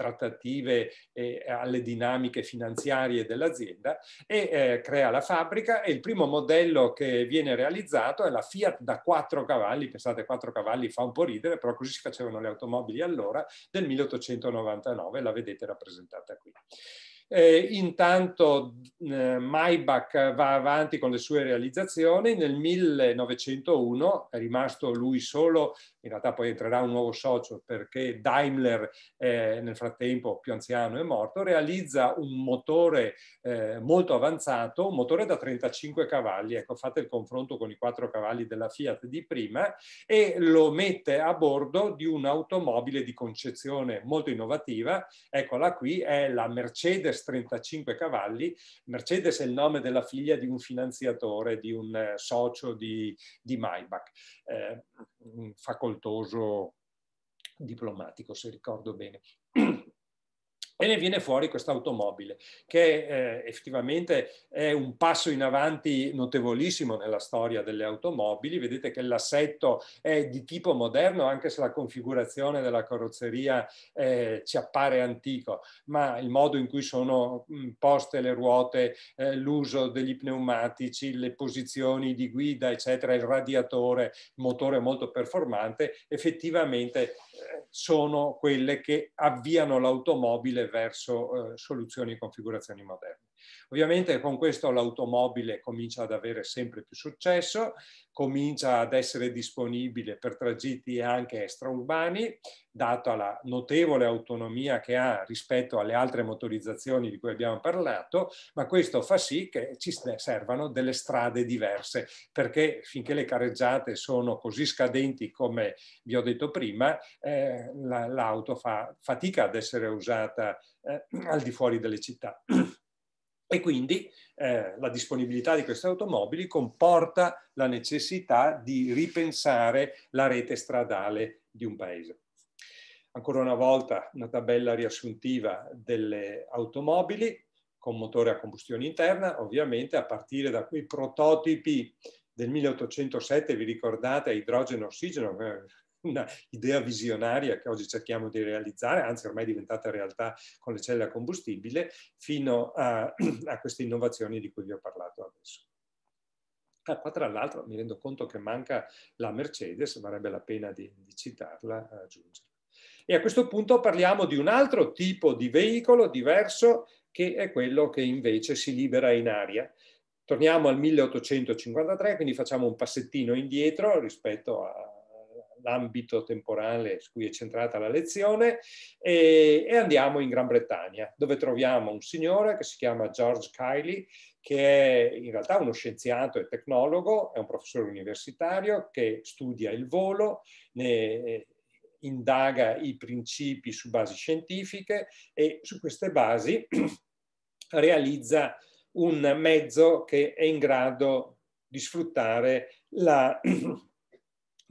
trattative e eh, alle dinamiche finanziarie dell'azienda e eh, crea la fabbrica e il primo modello che viene realizzato è la Fiat da 4 cavalli, pensate 4 cavalli fa un po' ridere, però così si facevano le automobili allora, del 1899, la vedete rappresentata qui. Eh, intanto eh, Maybach va avanti con le sue realizzazioni, nel 1901 è rimasto lui solo, in realtà poi entrerà un nuovo socio perché Daimler eh, nel frattempo più anziano è morto, realizza un motore eh, molto avanzato, un motore da 35 cavalli, ecco fate il confronto con i 4 cavalli della Fiat di prima e lo mette a bordo di un'automobile di concezione molto innovativa, eccola qui è la Mercedes 35 cavalli. Mercedes è il nome della figlia di un finanziatore, di un eh, socio di, di Maybach, eh, un facoltoso diplomatico, se ricordo bene. E ne viene fuori questa automobile, che eh, effettivamente è un passo in avanti notevolissimo nella storia delle automobili. Vedete che l'assetto è di tipo moderno, anche se la configurazione della carrozzeria eh, ci appare antico, ma il modo in cui sono mm, poste le ruote, eh, l'uso degli pneumatici, le posizioni di guida, eccetera, il radiatore, il motore molto performante, effettivamente eh, sono quelle che avviano l'automobile verso eh, soluzioni e configurazioni moderne. Ovviamente con questo l'automobile comincia ad avere sempre più successo, comincia ad essere disponibile per tragitti anche extraurbani, data la notevole autonomia che ha rispetto alle altre motorizzazioni di cui abbiamo parlato, ma questo fa sì che ci servano delle strade diverse, perché finché le carreggiate sono così scadenti come vi ho detto prima, eh, l'auto fa fatica ad essere usata eh, al di fuori delle città e quindi eh, la disponibilità di queste automobili comporta la necessità di ripensare la rete stradale di un paese. Ancora una volta una tabella riassuntiva delle automobili con motore a combustione interna, ovviamente a partire da quei prototipi del 1807, vi ricordate, idrogeno-ossigeno, eh, un'idea visionaria che oggi cerchiamo di realizzare, anzi ormai è diventata realtà con le celle a combustibile, fino a, a queste innovazioni di cui vi ho parlato adesso. Ah, qua tra l'altro mi rendo conto che manca la Mercedes, varrebbe la pena di, di citarla, aggiungere. E a questo punto parliamo di un altro tipo di veicolo diverso che è quello che invece si libera in aria. Torniamo al 1853, quindi facciamo un passettino indietro rispetto a, l'ambito temporale su cui è centrata la lezione e, e, andiamo in Gran Bretagna dove troviamo un signore che si chiama George Kiley che è in realtà uno scienziato e tecnologo, è un professore universitario che studia il volo, ne, indaga i principi su basi scientifiche e su queste basi realizza un mezzo che è in grado di sfruttare la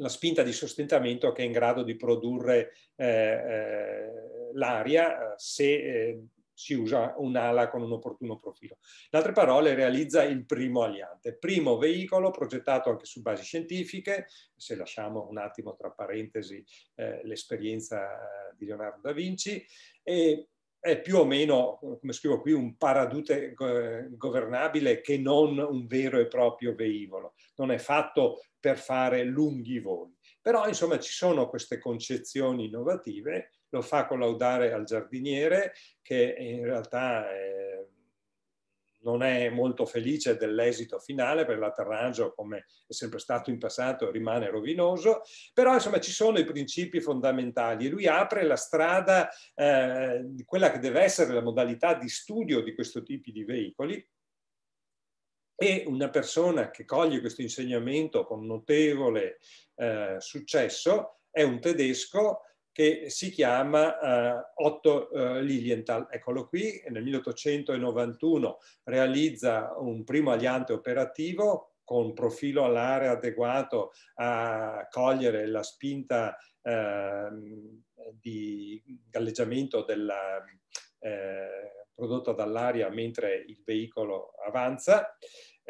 la spinta di sostentamento che è in grado di produrre eh, eh, l'aria se eh, si usa un'ala con un opportuno profilo. In altre parole, realizza il primo aliante, primo veicolo progettato anche su basi scientifiche, se lasciamo un attimo tra parentesi eh, l'esperienza di Leonardo da Vinci, e è più o meno, come scrivo qui, un paradute eh, governabile che non un vero e proprio veicolo. Non è fatto per fare lunghi voli. Però insomma ci sono queste concezioni innovative, lo fa collaudare al giardiniere che in realtà eh, non è molto felice dell'esito finale per l'atterraggio, come è sempre stato in passato, rimane rovinoso, però insomma ci sono i principi fondamentali e lui apre la strada, eh, quella che deve essere la modalità di studio di questo tipo di veicoli, e una persona che coglie questo insegnamento con notevole eh, successo è un tedesco che si chiama eh, Otto eh, Lilienthal. Eccolo qui, nel 1891 realizza un primo aliante operativo con profilo all'area adeguato a cogliere la spinta eh, di galleggiamento della, eh, prodotta dall'aria mentre il veicolo avanza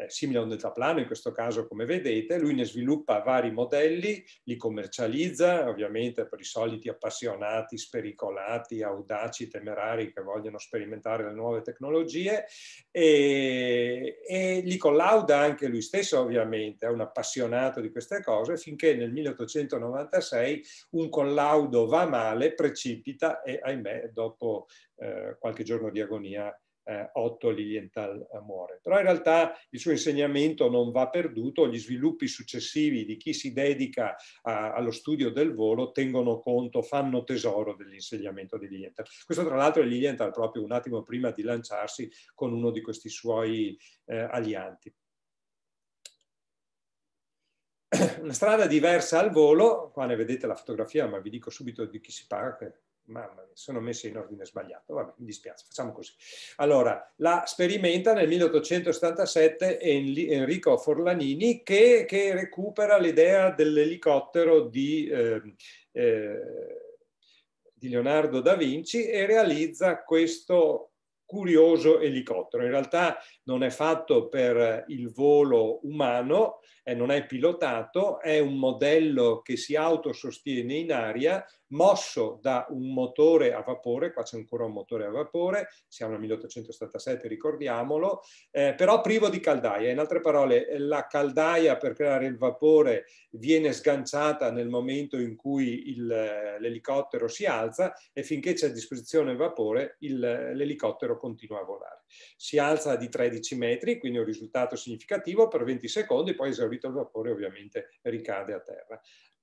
eh, simile a un deltaplano, in questo caso come vedete, lui ne sviluppa vari modelli, li commercializza ovviamente per i soliti appassionati, spericolati, audaci, temerari che vogliono sperimentare le nuove tecnologie e, e li collauda anche lui stesso ovviamente, è un appassionato di queste cose, finché nel 1896 un collaudo va male, precipita e ahimè dopo eh, qualche giorno di agonia eh, Otto Lilienthal eh, muore. Però in realtà il suo insegnamento non va perduto, gli sviluppi successivi di chi si dedica a, allo studio del volo tengono conto, fanno tesoro dell'insegnamento di Lilienthal. Questo tra l'altro è Lilienthal proprio un attimo prima di lanciarsi con uno di questi suoi eh, alianti una strada diversa al volo, qua ne vedete la fotografia, ma vi dico subito di chi si parla, mamma mia, sono messe in ordine sbagliato, vabbè, mi dispiace, facciamo così. Allora, la sperimenta nel 1877 Enrico Forlanini che, che recupera l'idea dell'elicottero di, eh, eh, di Leonardo da Vinci e realizza questo curioso elicottero. In realtà non è fatto per il volo umano, eh, non è pilotato, è un modello che si autosostiene in aria mosso da un motore a vapore, qua c'è ancora un motore a vapore, siamo nel 1877 ricordiamolo, eh, però privo di caldaia. In altre parole, la caldaia per creare il vapore viene sganciata nel momento in cui il, l'elicottero si alza e finché c'è a disposizione il vapore il, l'elicottero continua a volare. Si alza di 13 metri, quindi un risultato significativo per 20 secondi, poi esaurito il vapore ovviamente ricade a terra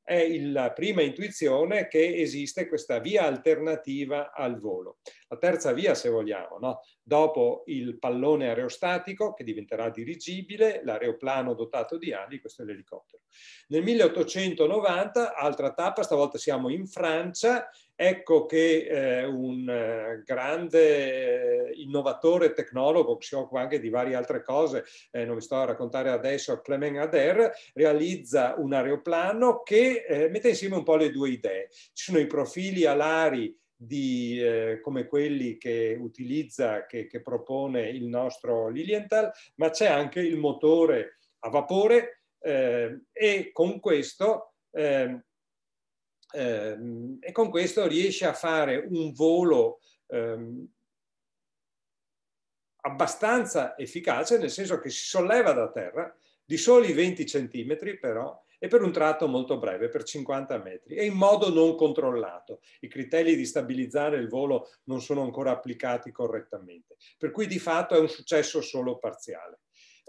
è la prima intuizione che esiste questa via alternativa al volo la terza via se vogliamo, no? dopo il pallone aerostatico che diventerà dirigibile, l'aeroplano dotato di ali, questo è l'elicottero. Nel 1890, altra tappa, stavolta siamo in Francia, ecco che eh, un eh, grande eh, innovatore tecnologo che si occupa anche di varie altre cose, eh, non vi sto a raccontare adesso, Clement Adair, realizza un aeroplano che eh, mette insieme un po' le due idee. Ci sono i profili alari di, eh, come quelli che utilizza, che, che propone il nostro Lilienthal, ma c'è anche il motore a vapore eh, e, con questo, eh, e con questo riesce a fare un volo ehm, abbastanza efficace, nel senso che si solleva da terra di soli 20 centimetri però e per un tratto molto breve, per 50 metri, e in modo non controllato. I criteri di stabilizzare il volo non sono ancora applicati correttamente, per cui di fatto è un successo solo parziale.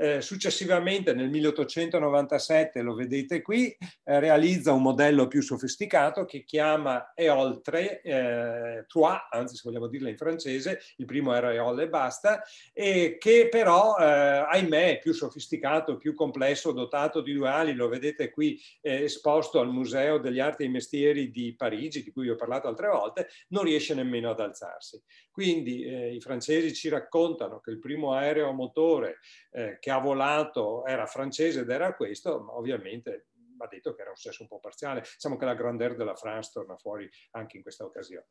Eh, successivamente nel 1897, lo vedete qui, eh, realizza un modello più sofisticato che chiama Eoltre, eh, Trois, anzi se vogliamo dirla in francese, il primo era Eole e basta, e che però, eh, ahimè, è più sofisticato, più complesso, dotato di due ali, lo vedete qui eh, esposto al Museo degli Arti e Mestieri di Parigi, di cui vi ho parlato altre volte, non riesce nemmeno ad alzarsi. Quindi eh, i francesi ci raccontano che il primo aereo a motore eh, che ha volato era francese ed era questo, ma ovviamente va detto che era un senso un po' parziale. Diciamo che la grandeur della France torna fuori anche in questa occasione.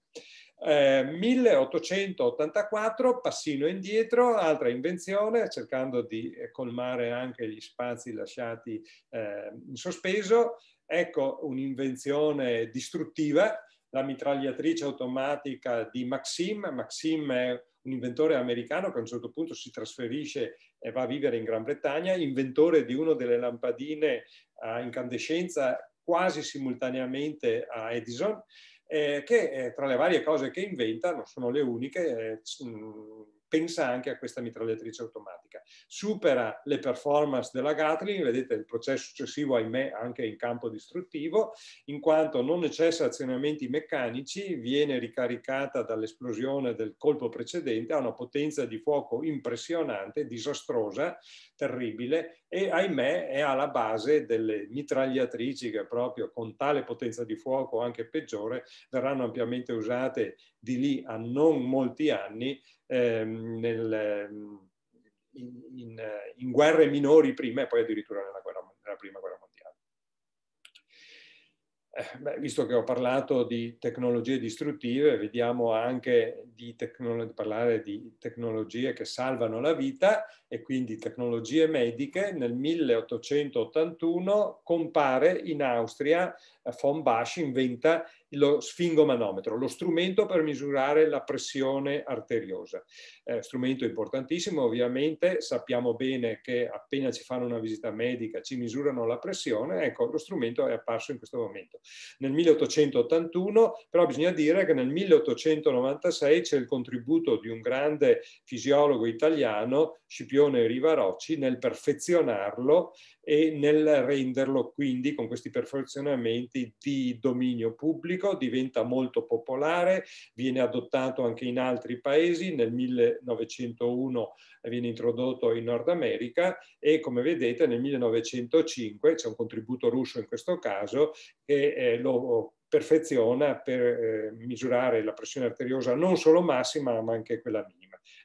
Eh, 1884, passino indietro, altra invenzione, cercando di eh, colmare anche gli spazi lasciati eh, in sospeso. Ecco un'invenzione distruttiva la mitragliatrice automatica di Maxim. Maxim è un inventore americano che a un certo punto si trasferisce e va a vivere in Gran Bretagna, inventore di una delle lampadine a eh, incandescenza quasi simultaneamente a Edison, eh, che eh, tra le varie cose che inventa, non sono le uniche, eh, mm, pensa anche a questa mitragliatrice automatica. Supera le performance della Gatling, vedete il processo successivo ahimè anche in campo distruttivo, in quanto non necessita azionamenti meccanici, viene ricaricata dall'esplosione del colpo precedente, ha una potenza di fuoco impressionante, disastrosa, terribile e ahimè è alla base delle mitragliatrici che proprio con tale potenza di fuoco anche peggiore verranno ampiamente usate di lì a non molti anni ehm, nel, ehm, in, in, eh, in, guerre minori prima e poi addirittura nella, guerra, nella prima guerra mondiale. Eh, beh, visto che ho parlato di tecnologie distruttive, vediamo anche di parlare di tecnologie che salvano la vita e quindi tecnologie mediche. Nel 1881 compare in Austria, eh, von Basch inventa lo sfingomanometro, lo strumento per misurare la pressione arteriosa. Eh, strumento importantissimo, ovviamente sappiamo bene che appena ci fanno una visita medica ci misurano la pressione, ecco lo strumento è apparso in questo momento. Nel 1881, però bisogna dire che nel 1896 c'è il contributo di un grande fisiologo italiano Scipione Rivarocci nel perfezionarlo e nel renderlo quindi con questi perfezionamenti di dominio pubblico, diventa molto popolare, viene adottato anche in altri paesi, nel 1901 viene introdotto in Nord America e come vedete nel 1905 c'è un contributo russo in questo caso che eh, lo perfeziona per eh, misurare la pressione arteriosa non solo massima ma anche quella minima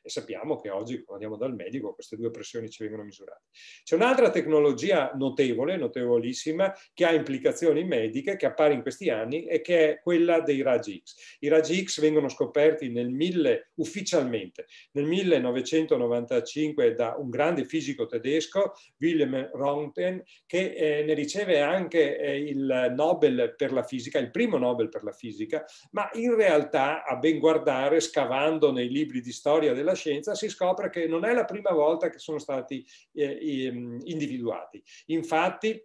e sappiamo che oggi quando andiamo dal medico queste due pressioni ci vengono misurate. C'è un'altra tecnologia notevole, notevolissima, che ha implicazioni mediche, che appare in questi anni e che è quella dei raggi X. I raggi X vengono scoperti nel 1000, ufficialmente nel 1995 da un grande fisico tedesco, Wilhelm Röntgen, che eh, ne riceve anche eh, il Nobel per la fisica, il primo Nobel per la fisica, ma in realtà a ben guardare, scavando nei libri di storia della della scienza si scopre che non è la prima volta che sono stati eh, mm, individuati. Infatti,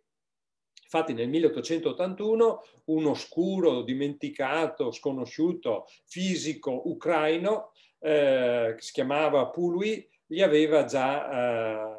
Infatti nel 1881 un oscuro, dimenticato, sconosciuto fisico ucraino eh, che si chiamava Pului li aveva già eh,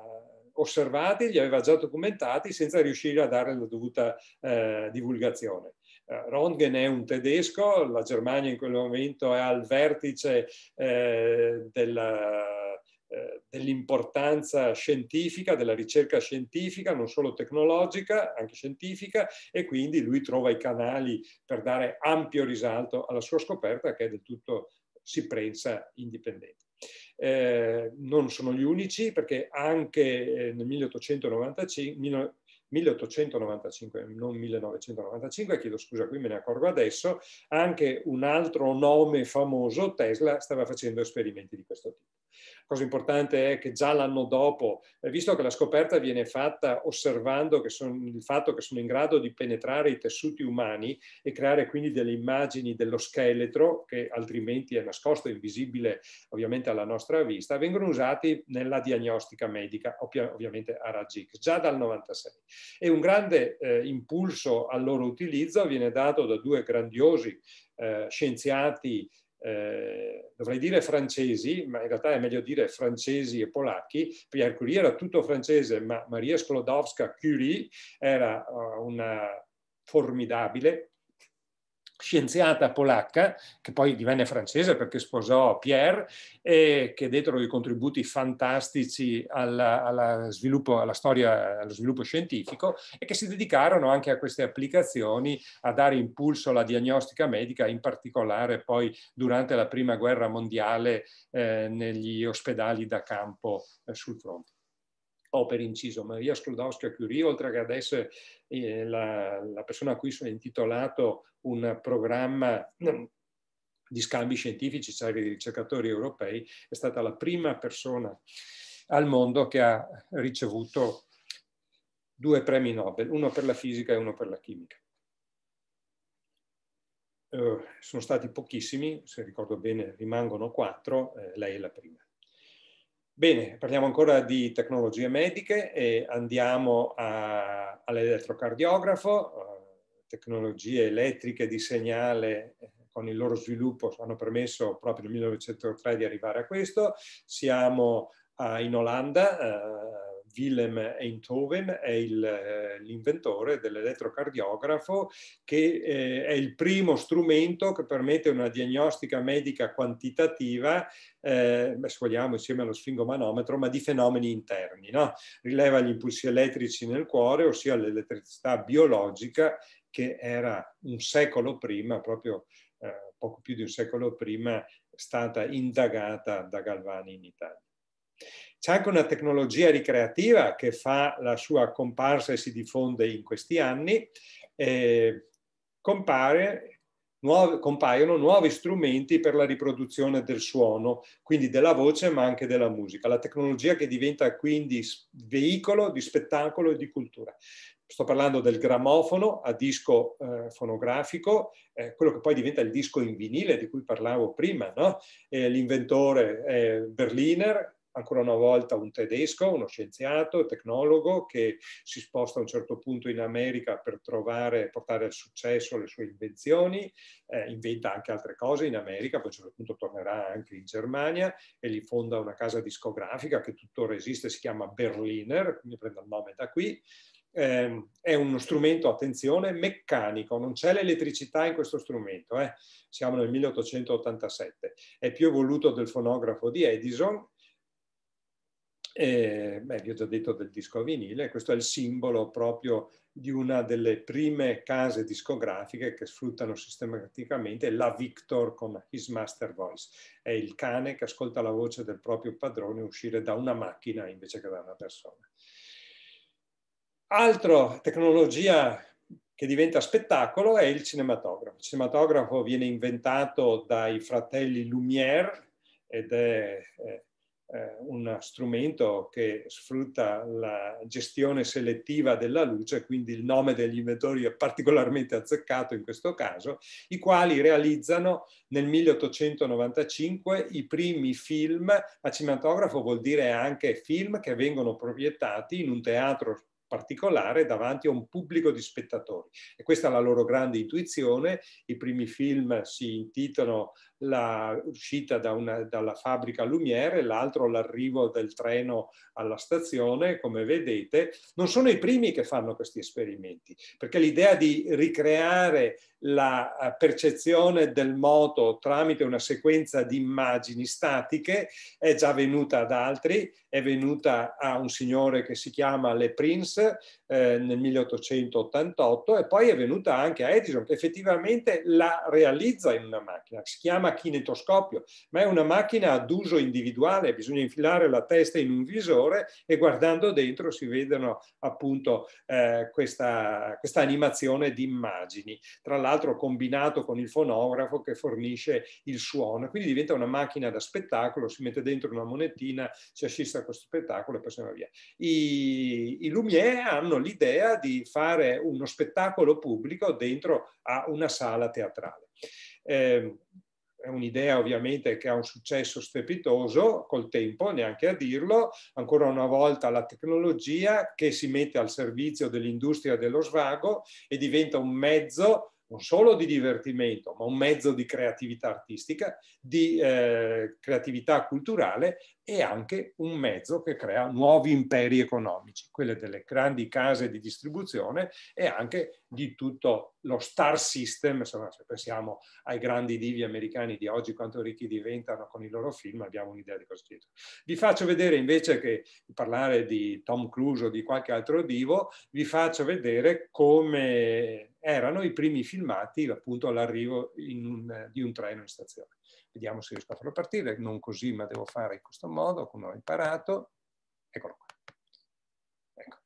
osservati, li aveva già documentati senza riuscire a dare la dovuta eh, divulgazione. Eh, Röntgen è un tedesco, la Germania in quel momento è al vertice eh, della, eh, dell'importanza scientifica, della ricerca scientifica, non solo tecnologica, anche scientifica, e quindi lui trova i canali per dare ampio risalto alla sua scoperta che è del tutto, si pensa, indipendente. Eh, non sono gli unici perché anche eh, nel 1895, 1895, non 1995, chiedo scusa, qui me ne accorgo adesso, anche un altro nome famoso, Tesla, stava facendo esperimenti di questo tipo cosa importante è che già l'anno dopo, eh, visto che la scoperta viene fatta osservando che sono, il fatto che sono in grado di penetrare i tessuti umani e creare quindi delle immagini dello scheletro, che altrimenti è nascosto, invisibile ovviamente alla nostra vista, vengono usati nella diagnostica medica, ovviamente a raggi X, già dal 96. E un grande eh, impulso al loro utilizzo viene dato da due grandiosi eh, scienziati eh, dovrei dire francesi, ma in realtà è meglio dire francesi e polacchi. Pierre Curie era tutto francese, ma Maria Sklodowska Curie era eh, una formidabile scienziata polacca, che poi divenne francese perché sposò Pierre, e che dietro dei contributi fantastici alla, alla sviluppo, alla storia, allo sviluppo scientifico e che si dedicarono anche a queste applicazioni, a dare impulso alla diagnostica medica, in particolare poi durante la Prima Guerra Mondiale eh, negli ospedali da campo eh, sul fronte. Oh, per inciso, Maria Sklodowska-Curie, oltre che ad essere eh, la, la, persona a cui sono intitolato un programma di scambi scientifici tra i ricercatori europei, è stata la prima persona al mondo che ha ricevuto due premi Nobel, uno per la fisica e uno per la chimica. Eh, sono stati pochissimi, se ricordo bene rimangono quattro, eh, lei è la prima. Bene, parliamo ancora di tecnologie mediche e andiamo a, all'elettrocardiografo. Eh, tecnologie elettriche di segnale eh, con il loro sviluppo hanno permesso proprio nel 1903 di arrivare a questo. Siamo eh, in Olanda, Willem Eindhoven è il, eh, l'inventore dell'elettrocardiografo che eh, è il primo strumento che permette una diagnostica medica quantitativa, eh, se vogliamo insieme allo sfingomanometro, ma di fenomeni interni. No? Rileva gli impulsi elettrici nel cuore, ossia l'elettricità biologica che era un secolo prima, proprio eh, poco più di un secolo prima, stata indagata da Galvani in Italia. C'è anche una tecnologia ricreativa che fa la sua comparsa e si diffonde in questi anni. Eh, compare, nuovi, compaiono nuovi strumenti per la riproduzione del suono, quindi della voce ma anche della musica. La tecnologia che diventa quindi veicolo di spettacolo e di cultura. Sto parlando del grammofono a disco eh, fonografico, eh, quello che poi diventa il disco in vinile di cui parlavo prima, no? Eh, l'inventore Berliner ancora una volta un tedesco, uno scienziato, tecnologo che si sposta a un certo punto in America per trovare, portare al successo le sue invenzioni, eh, inventa anche altre cose in America, poi a un certo punto tornerà anche in Germania e lì fonda una casa discografica che tuttora esiste, si chiama Berliner, quindi prendo il nome da qui. Eh, è uno strumento, attenzione, meccanico, non c'è l'elettricità in questo strumento, eh. siamo nel 1887, è più evoluto del fonografo di Edison e, eh, beh, vi ho già detto del disco vinile, questo è il simbolo proprio di una delle prime case discografiche che sfruttano sistematicamente la Victor con His Master Voice. È il cane che ascolta la voce del proprio padrone uscire da una macchina invece che da una persona. Altra tecnologia che diventa spettacolo è il cinematografo. Il cinematografo viene inventato dai fratelli Lumière ed è, è eh, eh, uno strumento che sfrutta la gestione selettiva della luce, quindi il nome degli inventori è particolarmente azzeccato in questo caso, i quali realizzano nel 1895 i primi film a cinematografo, vuol dire anche film che vengono proiettati in un teatro particolare davanti a un pubblico di spettatori. E questa è la loro grande intuizione. I primi film si intitolano l'uscita da dalla fabbrica Lumiere, l'altro l'arrivo del treno alla stazione, come vedete, non sono i primi che fanno questi esperimenti, perché l'idea di ricreare la eh, percezione del moto tramite una sequenza di immagini statiche è già venuta ad altri, è venuta a un signore che si chiama Le Prince eh, nel 1888 e poi è venuta anche a Edison che effettivamente la realizza in una macchina, si chiama chiama kinetoscopio, ma è una macchina ad uso individuale, bisogna infilare la testa in un visore e guardando dentro si vedono appunto eh, questa, questa animazione di immagini, tra l'altro combinato con il fonografo che fornisce il suono, quindi diventa una macchina da spettacolo, si mette dentro una monetina, si assiste a questo spettacolo e poi si va via. I, i Lumière hanno l'idea di fare uno spettacolo pubblico dentro a una sala teatrale. Eh, un'idea ovviamente che ha un successo strepitoso col tempo, neanche a dirlo, ancora una volta la tecnologia che si mette al servizio dell'industria dello svago e diventa un mezzo non solo di divertimento, ma un mezzo di creatività artistica, di eh, creatività culturale e anche un mezzo che crea nuovi imperi economici, quelle delle grandi case di distribuzione e anche di tutto lo star system, insomma se pensiamo ai grandi divi americani di oggi, quanto ricchi diventano con i loro film, abbiamo un'idea di cosa c'è. Vi faccio vedere invece che parlare di Tom Cruise o di qualche altro divo, vi faccio vedere come erano i primi filmati appunto all'arrivo di un treno in stazione. Vediamo se riesco a farlo partire, non così ma devo fare in questo modo, come ho imparato. Eccolo qua. Ecco.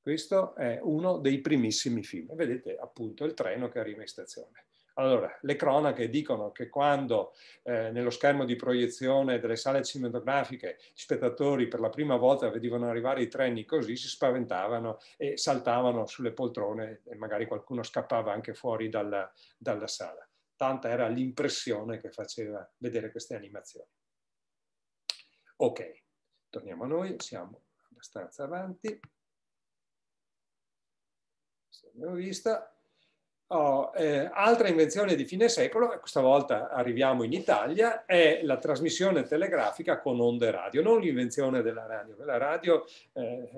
Questo è uno dei primissimi film. Vedete appunto il treno che arriva in stazione. Allora, le cronache dicono che quando eh, nello schermo di proiezione delle sale cinematografiche gli spettatori per la prima volta vedevano arrivare i treni così, si spaventavano e saltavano sulle poltrone e magari qualcuno scappava anche fuori dalla, dalla sala. Tanta era l'impressione che faceva vedere queste animazioni. Ok, torniamo a noi, siamo abbastanza avanti. L'abbiamo vista, Oh, eh, altra invenzione di fine secolo, questa volta arriviamo in Italia, è la trasmissione telegrafica con onde radio, non l'invenzione della radio. La radio eh,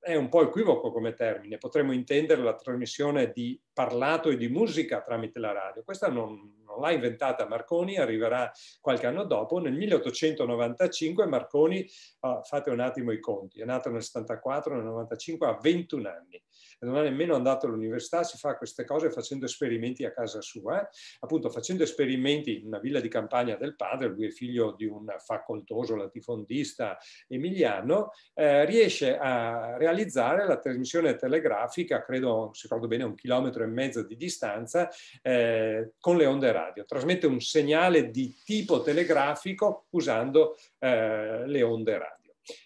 è un po' equivoco come termine, potremmo intendere la trasmissione di parlato e di musica tramite la radio. Questa non, non l'ha inventata Marconi, arriverà qualche anno dopo. Nel 1895 Marconi, oh, fate un attimo i conti, è nato nel 74, nel 95 ha 21 anni non è nemmeno andato all'università, si fa queste cose facendo esperimenti a casa sua, eh. appunto facendo esperimenti in una villa di campagna del padre, lui è figlio di un facoltoso latifondista emiliano, eh, riesce a realizzare la trasmissione telegrafica, credo, se ricordo bene, un chilometro e mezzo di distanza, eh, con le onde radio. Trasmette un segnale di tipo telegrafico usando eh, le onde radio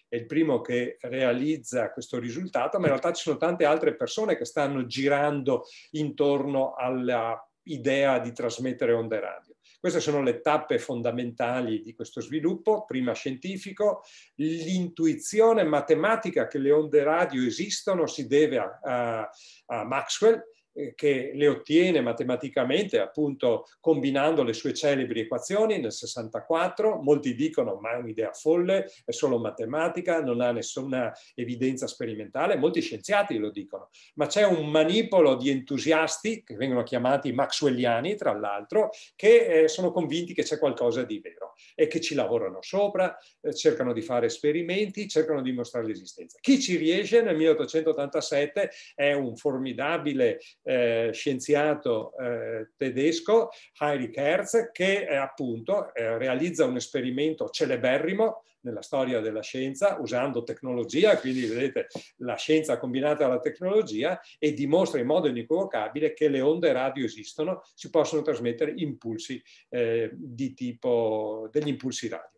è il primo che realizza questo risultato, ma in realtà ci sono tante altre persone che stanno girando intorno all'idea di trasmettere onde radio. Queste sono le tappe fondamentali di questo sviluppo, prima scientifico, l'intuizione matematica che le onde radio esistono si deve a, a, a Maxwell eh, che le ottiene matematicamente appunto combinando le sue celebri equazioni nel 64. Molti dicono ma è un'idea folle, è solo matematica, non ha nessuna evidenza sperimentale, molti scienziati lo dicono, ma c'è un manipolo di entusiasti che vengono chiamati maxwelliani tra l'altro che eh, sono convinti che c'è qualcosa di vero e che ci lavorano sopra, eh, cercano di fare esperimenti, cercano di mostrare l'esistenza. Chi ci riesce nel 1887 è un formidabile eh, scienziato eh, tedesco, Heinrich Hertz, che eh, appunto eh, realizza un esperimento celeberrimo nella storia della scienza usando tecnologia, quindi vedete la scienza combinata alla tecnologia e dimostra in modo inequivocabile che le onde radio esistono, si possono trasmettere impulsi eh, di tipo degli impulsi radio.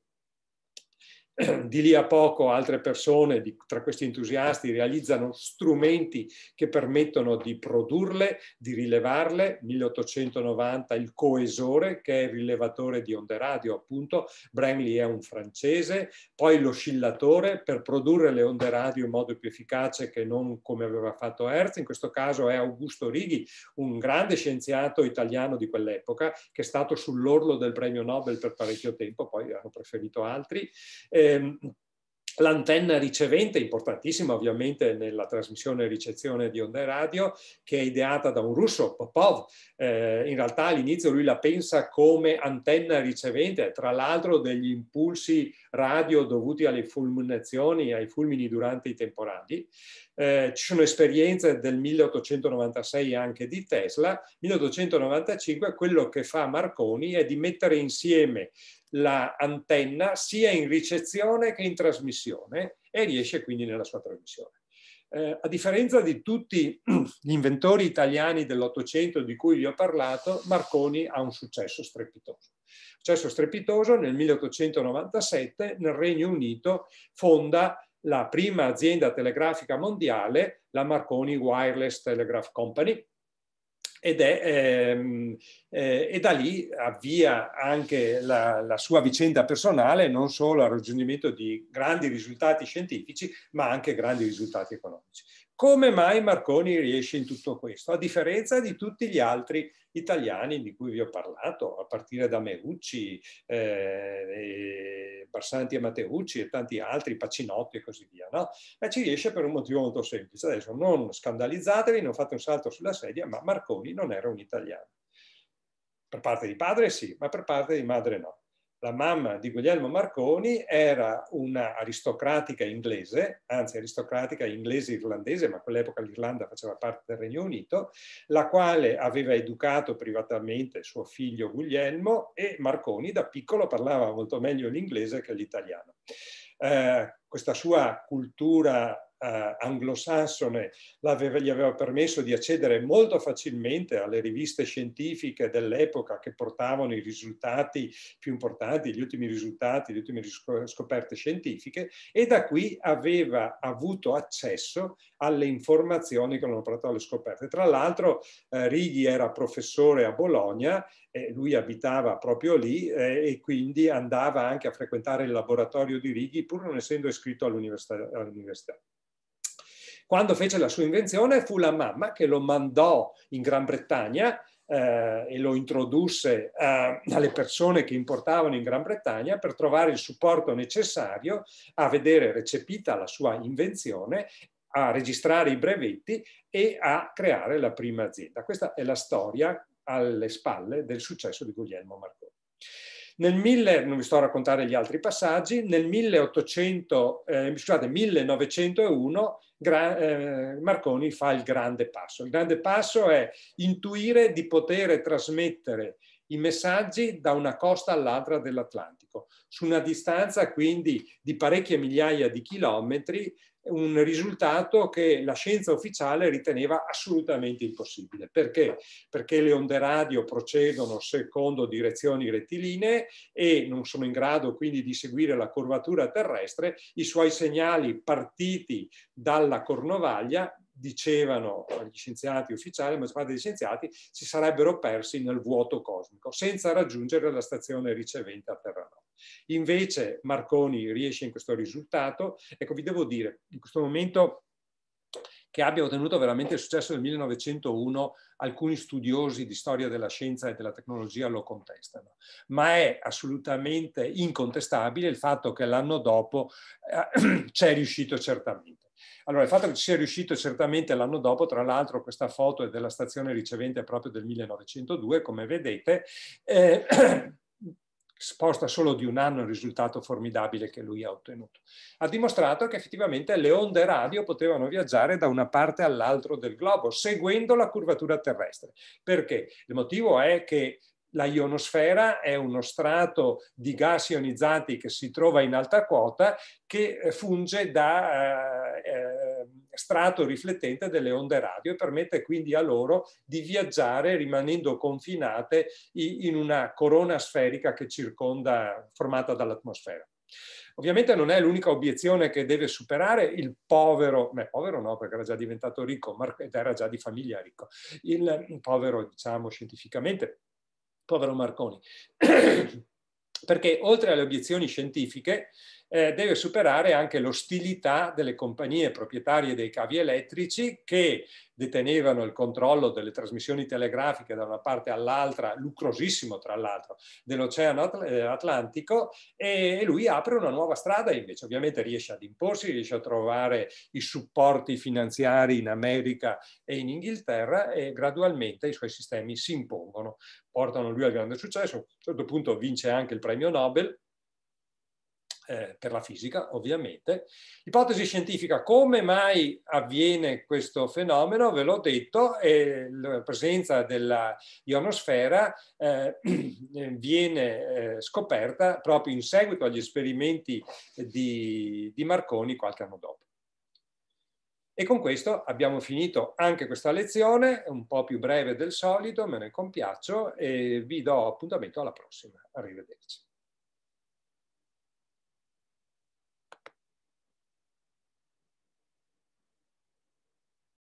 di lì a poco altre persone di, tra questi entusiasti realizzano strumenti che permettono di produrle, di rilevarle. 1890 il coesore, che è il rilevatore di onde radio, appunto, Brangley è un francese, poi l'oscillatore per produrre le onde radio in modo più efficace che non come aveva fatto Hertz, in questo caso è Augusto Righi, un grande scienziato italiano di quell'epoca che è stato sull'orlo del premio Nobel per parecchio tempo, poi hanno preferito altri. Eh, Ehm, l'antenna ricevente, importantissima ovviamente nella trasmissione e ricezione di onde radio, che è ideata da un russo, Popov. Eh, in realtà all'inizio lui la pensa come antenna ricevente, tra l'altro degli impulsi radio dovuti alle fulminazioni, ai fulmini durante i temporali. Eh, ci sono esperienze del 1896 anche di Tesla. 1895 quello che fa Marconi è di mettere insieme l'antenna la sia in ricezione che in trasmissione e riesce quindi nella sua trasmissione. Eh, a differenza di tutti gli inventori italiani dell'Ottocento di cui vi ho parlato, Marconi ha un successo strepitoso. Successo strepitoso nel 1897 nel Regno Unito fonda la prima azienda telegrafica mondiale, la Marconi Wireless Telegraph Company, ed è, ehm, eh, e da lì avvia anche la, la, sua vicenda personale non solo al raggiungimento di grandi risultati scientifici ma anche grandi risultati economici. Come mai Marconi riesce in tutto questo? A differenza di tutti gli altri italiani di cui vi ho parlato, a partire da Meucci, eh, e Barsanti e Matteucci e tanti altri, Pacinotti e così via. No? Ma ci riesce per un motivo molto semplice. Adesso non scandalizzatevi, non fate un salto sulla sedia, ma Marconi non era un italiano. Per parte di padre sì, ma per parte di madre no la mamma di Guglielmo Marconi era una aristocratica inglese, anzi aristocratica inglese-irlandese, ma quell'epoca l'Irlanda faceva parte del Regno Unito, la quale aveva educato privatamente suo figlio Guglielmo e Marconi da piccolo parlava molto meglio l'inglese che l'italiano. Eh, questa sua cultura eh, anglosassone gli aveva permesso di accedere molto facilmente alle riviste scientifiche dell'epoca che portavano i risultati più importanti, gli ultimi risultati, le ultime scoperte scientifiche e da qui aveva avuto accesso alle informazioni che hanno portato alle scoperte. Tra l'altro eh, Righi era professore a Bologna eh, lui abitava proprio lì eh, e quindi andava anche a frequentare il laboratorio di Righi pur non essendo iscritto all'università. All quando fece la sua invenzione fu la mamma che lo mandò in Gran Bretagna eh, e lo introdusse eh, alle persone che importavano in Gran Bretagna per trovare il supporto necessario a vedere recepita la sua invenzione a registrare i brevetti e a creare la prima azienda. Questa è la storia alle spalle del successo di Guglielmo Marconi. Nel 1000, non vi sto a raccontare gli altri passaggi, nel 1800, eh, scusate, 1901 Gra- eh, Marconi fa il grande passo. Il grande passo è intuire di poter trasmettere i messaggi da una costa all'altra dell'Atlantico, su una distanza quindi di parecchie migliaia di chilometri un risultato che la scienza ufficiale riteneva assolutamente impossibile. Perché? Perché le onde radio procedono secondo direzioni rettilinee e non sono in grado quindi di seguire la curvatura terrestre, i suoi segnali partiti dalla cornovaglia dicevano gli scienziati ufficiali, la maggior parte degli scienziati si sarebbero persi nel vuoto cosmico senza raggiungere la stazione ricevente a Terra Nova. Invece Marconi riesce in questo risultato. Ecco, vi devo dire, in questo momento che abbia ottenuto veramente il successo del 1901, alcuni studiosi di storia della scienza e della tecnologia lo contestano, ma è assolutamente incontestabile il fatto che l'anno dopo eh, c'è riuscito certamente. Allora, il fatto che ci sia riuscito certamente l'anno dopo, tra l'altro questa foto è della stazione ricevente proprio del 1902, come vedete, eh, sposta solo di un anno il risultato formidabile che lui ha ottenuto. Ha dimostrato che effettivamente le onde radio potevano viaggiare da una parte all'altra del globo, seguendo la curvatura terrestre. Perché? Il motivo è che la ionosfera è uno strato di gas ionizzati che si trova in alta quota che eh, funge da eh, eh, strato riflettente delle onde radio e permette quindi a loro di viaggiare rimanendo confinate in una corona sferica che circonda, formata dall'atmosfera. Ovviamente non è l'unica obiezione che deve superare il povero, beh, povero no perché era già diventato ricco ed era già di famiglia ricco, il povero diciamo scientificamente povero Marconi, perché oltre alle obiezioni scientifiche eh, deve superare anche l'ostilità delle compagnie proprietarie dei cavi elettrici che detenevano il controllo delle trasmissioni telegrafiche da una parte all'altra, lucrosissimo tra l'altro, dell'Oceano eh, Atlantico e lui apre una nuova strada invece, ovviamente riesce ad imporsi, riesce a trovare i supporti finanziari in America e in Inghilterra e gradualmente i suoi sistemi si impongono, portano lui al grande successo, a un certo punto vince anche il premio Nobel eh, per la fisica, ovviamente. Ipotesi scientifica, come mai avviene questo fenomeno? Ve l'ho detto, eh, la presenza della ionosfera eh, eh viene eh, scoperta proprio in seguito agli esperimenti di, di Marconi qualche anno dopo. E con questo abbiamo finito anche questa lezione, un po' più breve del solito, me ne compiaccio e vi do appuntamento alla prossima. Arrivederci.